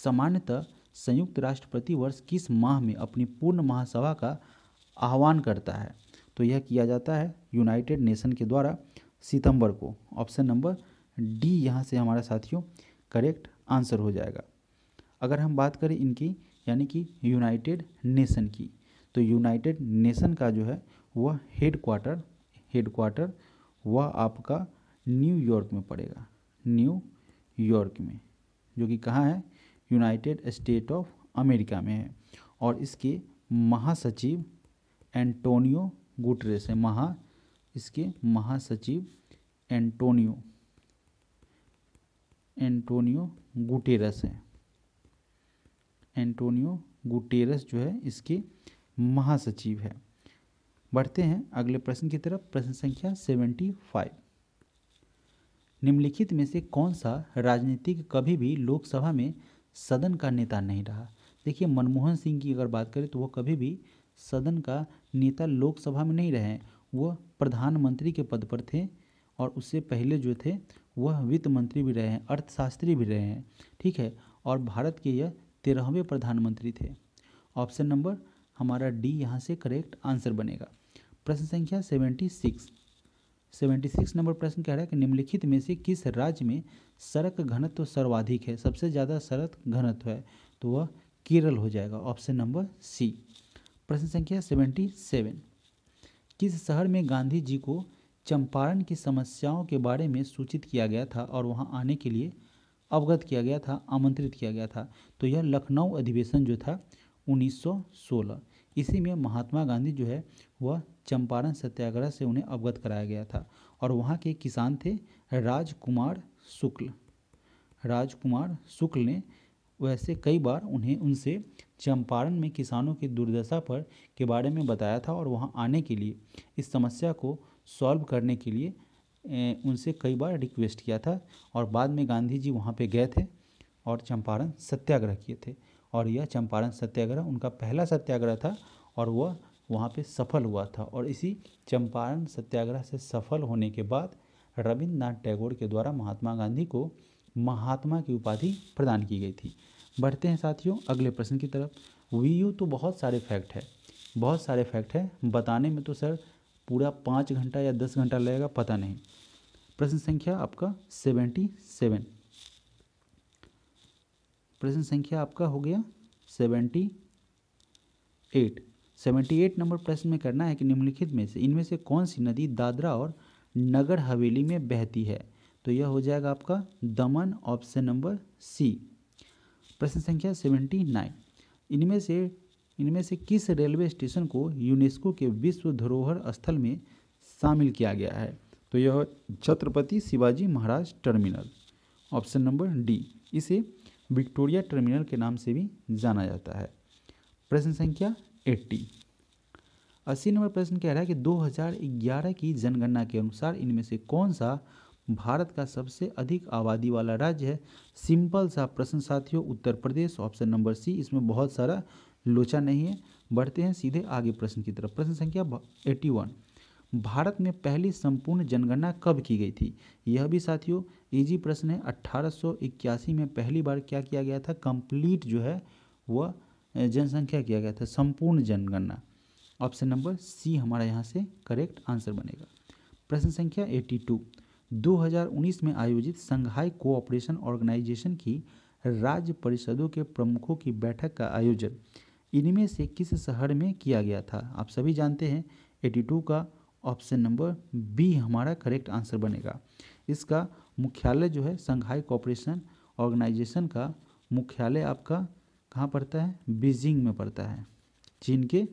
सामान्यतः संयुक्त राष्ट्र प्रतिवर्ष किस माह में अपनी पूर्ण महासभा का आह्वान करता है तो यह किया जाता है यूनाइटेड नेशन के द्वारा सितंबर को ऑप्शन नंबर डी यहाँ से हमारे साथियों करेक्ट आंसर हो जाएगा अगर हम बात करें इनकी यानी कि यूनाइटेड नेशन की तो यूनाइटेड नेशन का जो है वह हेड क्वार्टर हेड क्वार्टर वह आपका न्यूयॉर्क में पड़ेगा न्यू यॉर्क में जो कि कहाँ है यूनाइटेड स्टेट ऑफ अमेरिका में है और इसके महासचिव एंटोनियो गुटरेस है महा इसके महासचिव एंटोनियो एंटोनियो गुटेरस है एंटोनियो गुटेरस जो है इसके महासचिव है बढ़ते हैं अगले प्रश्न की तरफ प्रश्न संख्या सेवेंटी फाइव निम्नलिखित में से कौन सा राजनीतिक कभी भी लोकसभा में सदन का नेता नहीं रहा देखिए मनमोहन सिंह की अगर बात करें तो वह कभी भी सदन का नेता लोकसभा में नहीं रहे वह प्रधानमंत्री के पद पर थे और उससे पहले जो थे वह वित्त मंत्री भी रहे हैं अर्थशास्त्री भी रहे हैं ठीक है और भारत के यह तेरहवें प्रधानमंत्री थे ऑप्शन नंबर हमारा डी यहाँ से करेक्ट आंसर बनेगा प्रश्न संख्या seventy six seventy six number प्रश्न कह रहा है कि निम्नलिखित में से किस राज्य में सड़क घनत्व सर्वाधिक है सबसे ज़्यादा सड़क घनत्व है तो वह केरल हो जाएगा ऑप्शन नंबर सी प्रश्न संख्या सेवेंटी सेवन किस शहर में गांधी जी को चंपारण की समस्याओं के बारे में सूचित किया गया था और वहाँ आने के लिए अवगत किया गया था आमंत्रित किया गया था तो यह लखनऊ अधिवेशन जो था 1916 इसी में महात्मा गांधी जो है वह चंपारण सत्याग्रह से उन्हें अवगत कराया गया था और वहाँ के किसान थे राजकुमार शुक्ल राजकुमार शुक्ल ने वैसे कई बार उन्हें उनसे चंपारण में किसानों की दुर्दशा पर के बारे में बताया था और वहाँ आने के लिए इस समस्या को सॉल्व करने के लिए उनसे कई बार रिक्वेस्ट किया था और बाद में गांधी जी वहाँ पर गए थे और चंपारण सत्याग्रह किए थे और यह चंपारण सत्याग्रह उनका पहला सत्याग्रह था और वह वहाँ पे सफल हुआ था और इसी चंपारण सत्याग्रह से सफल होने के बाद रविन्द्रनाथ टैगोर के द्वारा महात्मा गांधी को महात्मा की उपाधि प्रदान की गई थी बढ़ते हैं साथियों अगले प्रश्न की तरफ वी यू तो बहुत सारे फैक्ट है बहुत सारे फैक्ट है बताने में तो सर पूरा पाँच घंटा या दस घंटा लगेगा पता नहीं प्रश्न संख्या आपका सेवेंटी सेवन प्रश्न संख्या आपका हो गया seventy eight seventy eight number प्रश्न में करना है कि निम्नलिखित में से इनमें से कौन सी नदी दादरा और नगर हवेली में बहती है तो यह हो जाएगा आपका दमन ऑप्शन नंबर सी प्रश्न संख्या सेवेंटी नाइन इनमें से इनमें से किस रेलवे स्टेशन को यूनेस्को के विश्व धरोहर स्थल में शामिल किया गया है तो यह Chhatrapati Shivaji Maharaj Terminal option number D इसे विक्टोरिया टर्मिनल के नाम से भी जाना जाता है प्रश्न संख्या एट्टी अस्सी नंबर प्रश्न कह रहा है कि 2011 की जनगणना के अनुसार इनमें से कौन सा भारत का सबसे अधिक आबादी वाला राज्य है सिंपल सा प्रश्न साथियों उत्तर प्रदेश ऑप्शन नंबर सी इसमें बहुत सारा लोचा नहीं है बढ़ते हैं सीधे आगे प्रश्न की तरफ प्रश्न संख्या एट्टी वन भारत में पहली संपूर्ण जनगणना कब की गई थी यह भी साथियों इजी प्रश्न है अट्ठारह में पहली बार क्या किया गया था कंप्लीट जो है वह जनसंख्या किया गया था संपूर्ण जनगणना ऑप्शन नंबर सी हमारा यहाँ से करेक्ट आंसर बनेगा प्रश्न संख्या 82 2019 में आयोजित संघाई कोऑपरेशन ऑर्गेनाइजेशन की राज्य परिषदों के प्रमुखों की बैठक का आयोजन इनमें से किस शहर में किया गया था आप सभी जानते हैं 82 का ऑप्शन नंबर बी हमारा करेक्ट आंसर बनेगा इसका मुख्यालय जो है संघाई कोऑपरेशन ऑर्गेनाइजेशन का मुख्यालय आपका कहाँ पड़ता है बीजिंग में पड़ता है चीन के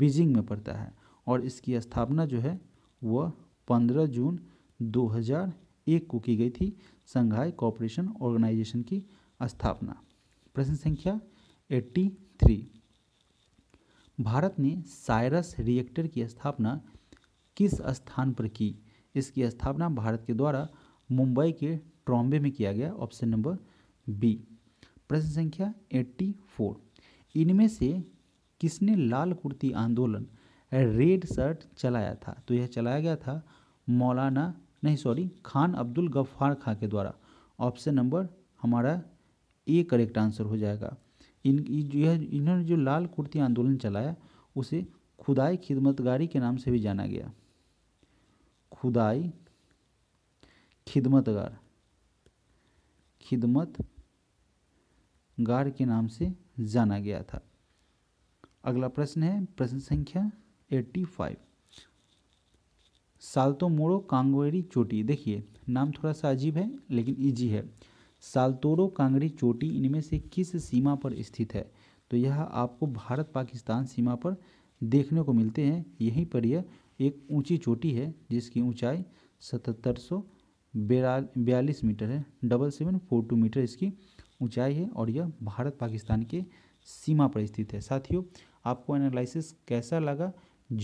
बीजिंग में पड़ता है और इसकी स्थापना जो है वह 15 जून 2001 को की गई थी संघाई कॉपरेशन ऑर्गेनाइजेशन की स्थापना प्रश्न संख्या 83 भारत ने साइरस रिएक्टर की स्थापना किस स्थान पर की इसकी स्थापना भारत के द्वारा मुंबई के ट्रॉम्बे में किया गया ऑप्शन नंबर बी प्रश्न संख्या 84 इनमें से किसने लाल कुर्ती आंदोलन रेड शर्ट चलाया था तो यह चलाया गया था मौलाना नहीं सॉरी खान अब्दुल गफ्फार खां के द्वारा ऑप्शन नंबर हमारा ए करेक्ट आंसर हो जाएगा इन यह इन्होंने जो लाल कुर्ती आंदोलन चलाया उसे खुदाई खिदमतगारी के नाम से भी जाना गया खुदाई खिदमतगार खिदमत गार के नाम से जाना गया था अगला प्रश्न है प्रश्न संख्या 85 साल्तो मोड़ो कांगवेरी चोटी देखिए नाम थोड़ा सा अजीब है लेकिन इजी है साल्तोरो कांगड़ी चोटी इनमें से किस सीमा पर स्थित है तो यह आपको भारत पाकिस्तान सीमा पर देखने को मिलते हैं यहीं पर यह एक ऊंची चोटी है जिसकी ऊंचाई सतहत्तर सौ बयालीस मीटर है double seven four two metre इसकी ऊंचाई है और यह भारत पाकिस्तान के सीमा पर स्थित है साथियों आपको एनालिसिस कैसा लगा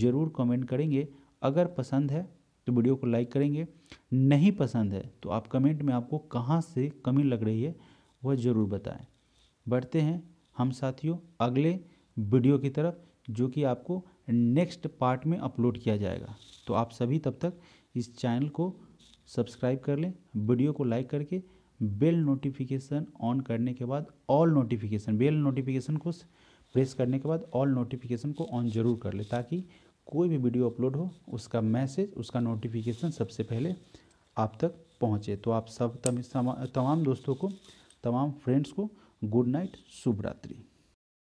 ज़रूर कमेंट करेंगे अगर पसंद है तो वीडियो को लाइक करेंगे नहीं पसंद है तो आप कमेंट में आपको कहाँ से कमी लग रही है वह ज़रूर बताएं बढ़ते हैं हम साथियों अगले वीडियो की तरफ जो कि आपको नेक्स्ट पार्ट में अपलोड किया जाएगा तो आप सभी तब तक इस चैनल को सब्सक्राइब कर लें वीडियो को लाइक करके बेल नोटिफिकेशन ऑन करने के बाद ऑल नोटिफिकेशन बेल नोटिफिकेशन को प्रेस करने के बाद ऑल नोटिफिकेशन को ऑन जरूर कर ले ताकि कोई भी वीडियो अपलोड हो उसका मैसेज उसका नोटिफिकेशन सबसे पहले आप तक पहुंचे तो आप सब तमाम दोस्तों को तमाम फ्रेंड्स को गुड नाइट शुभ रात्रि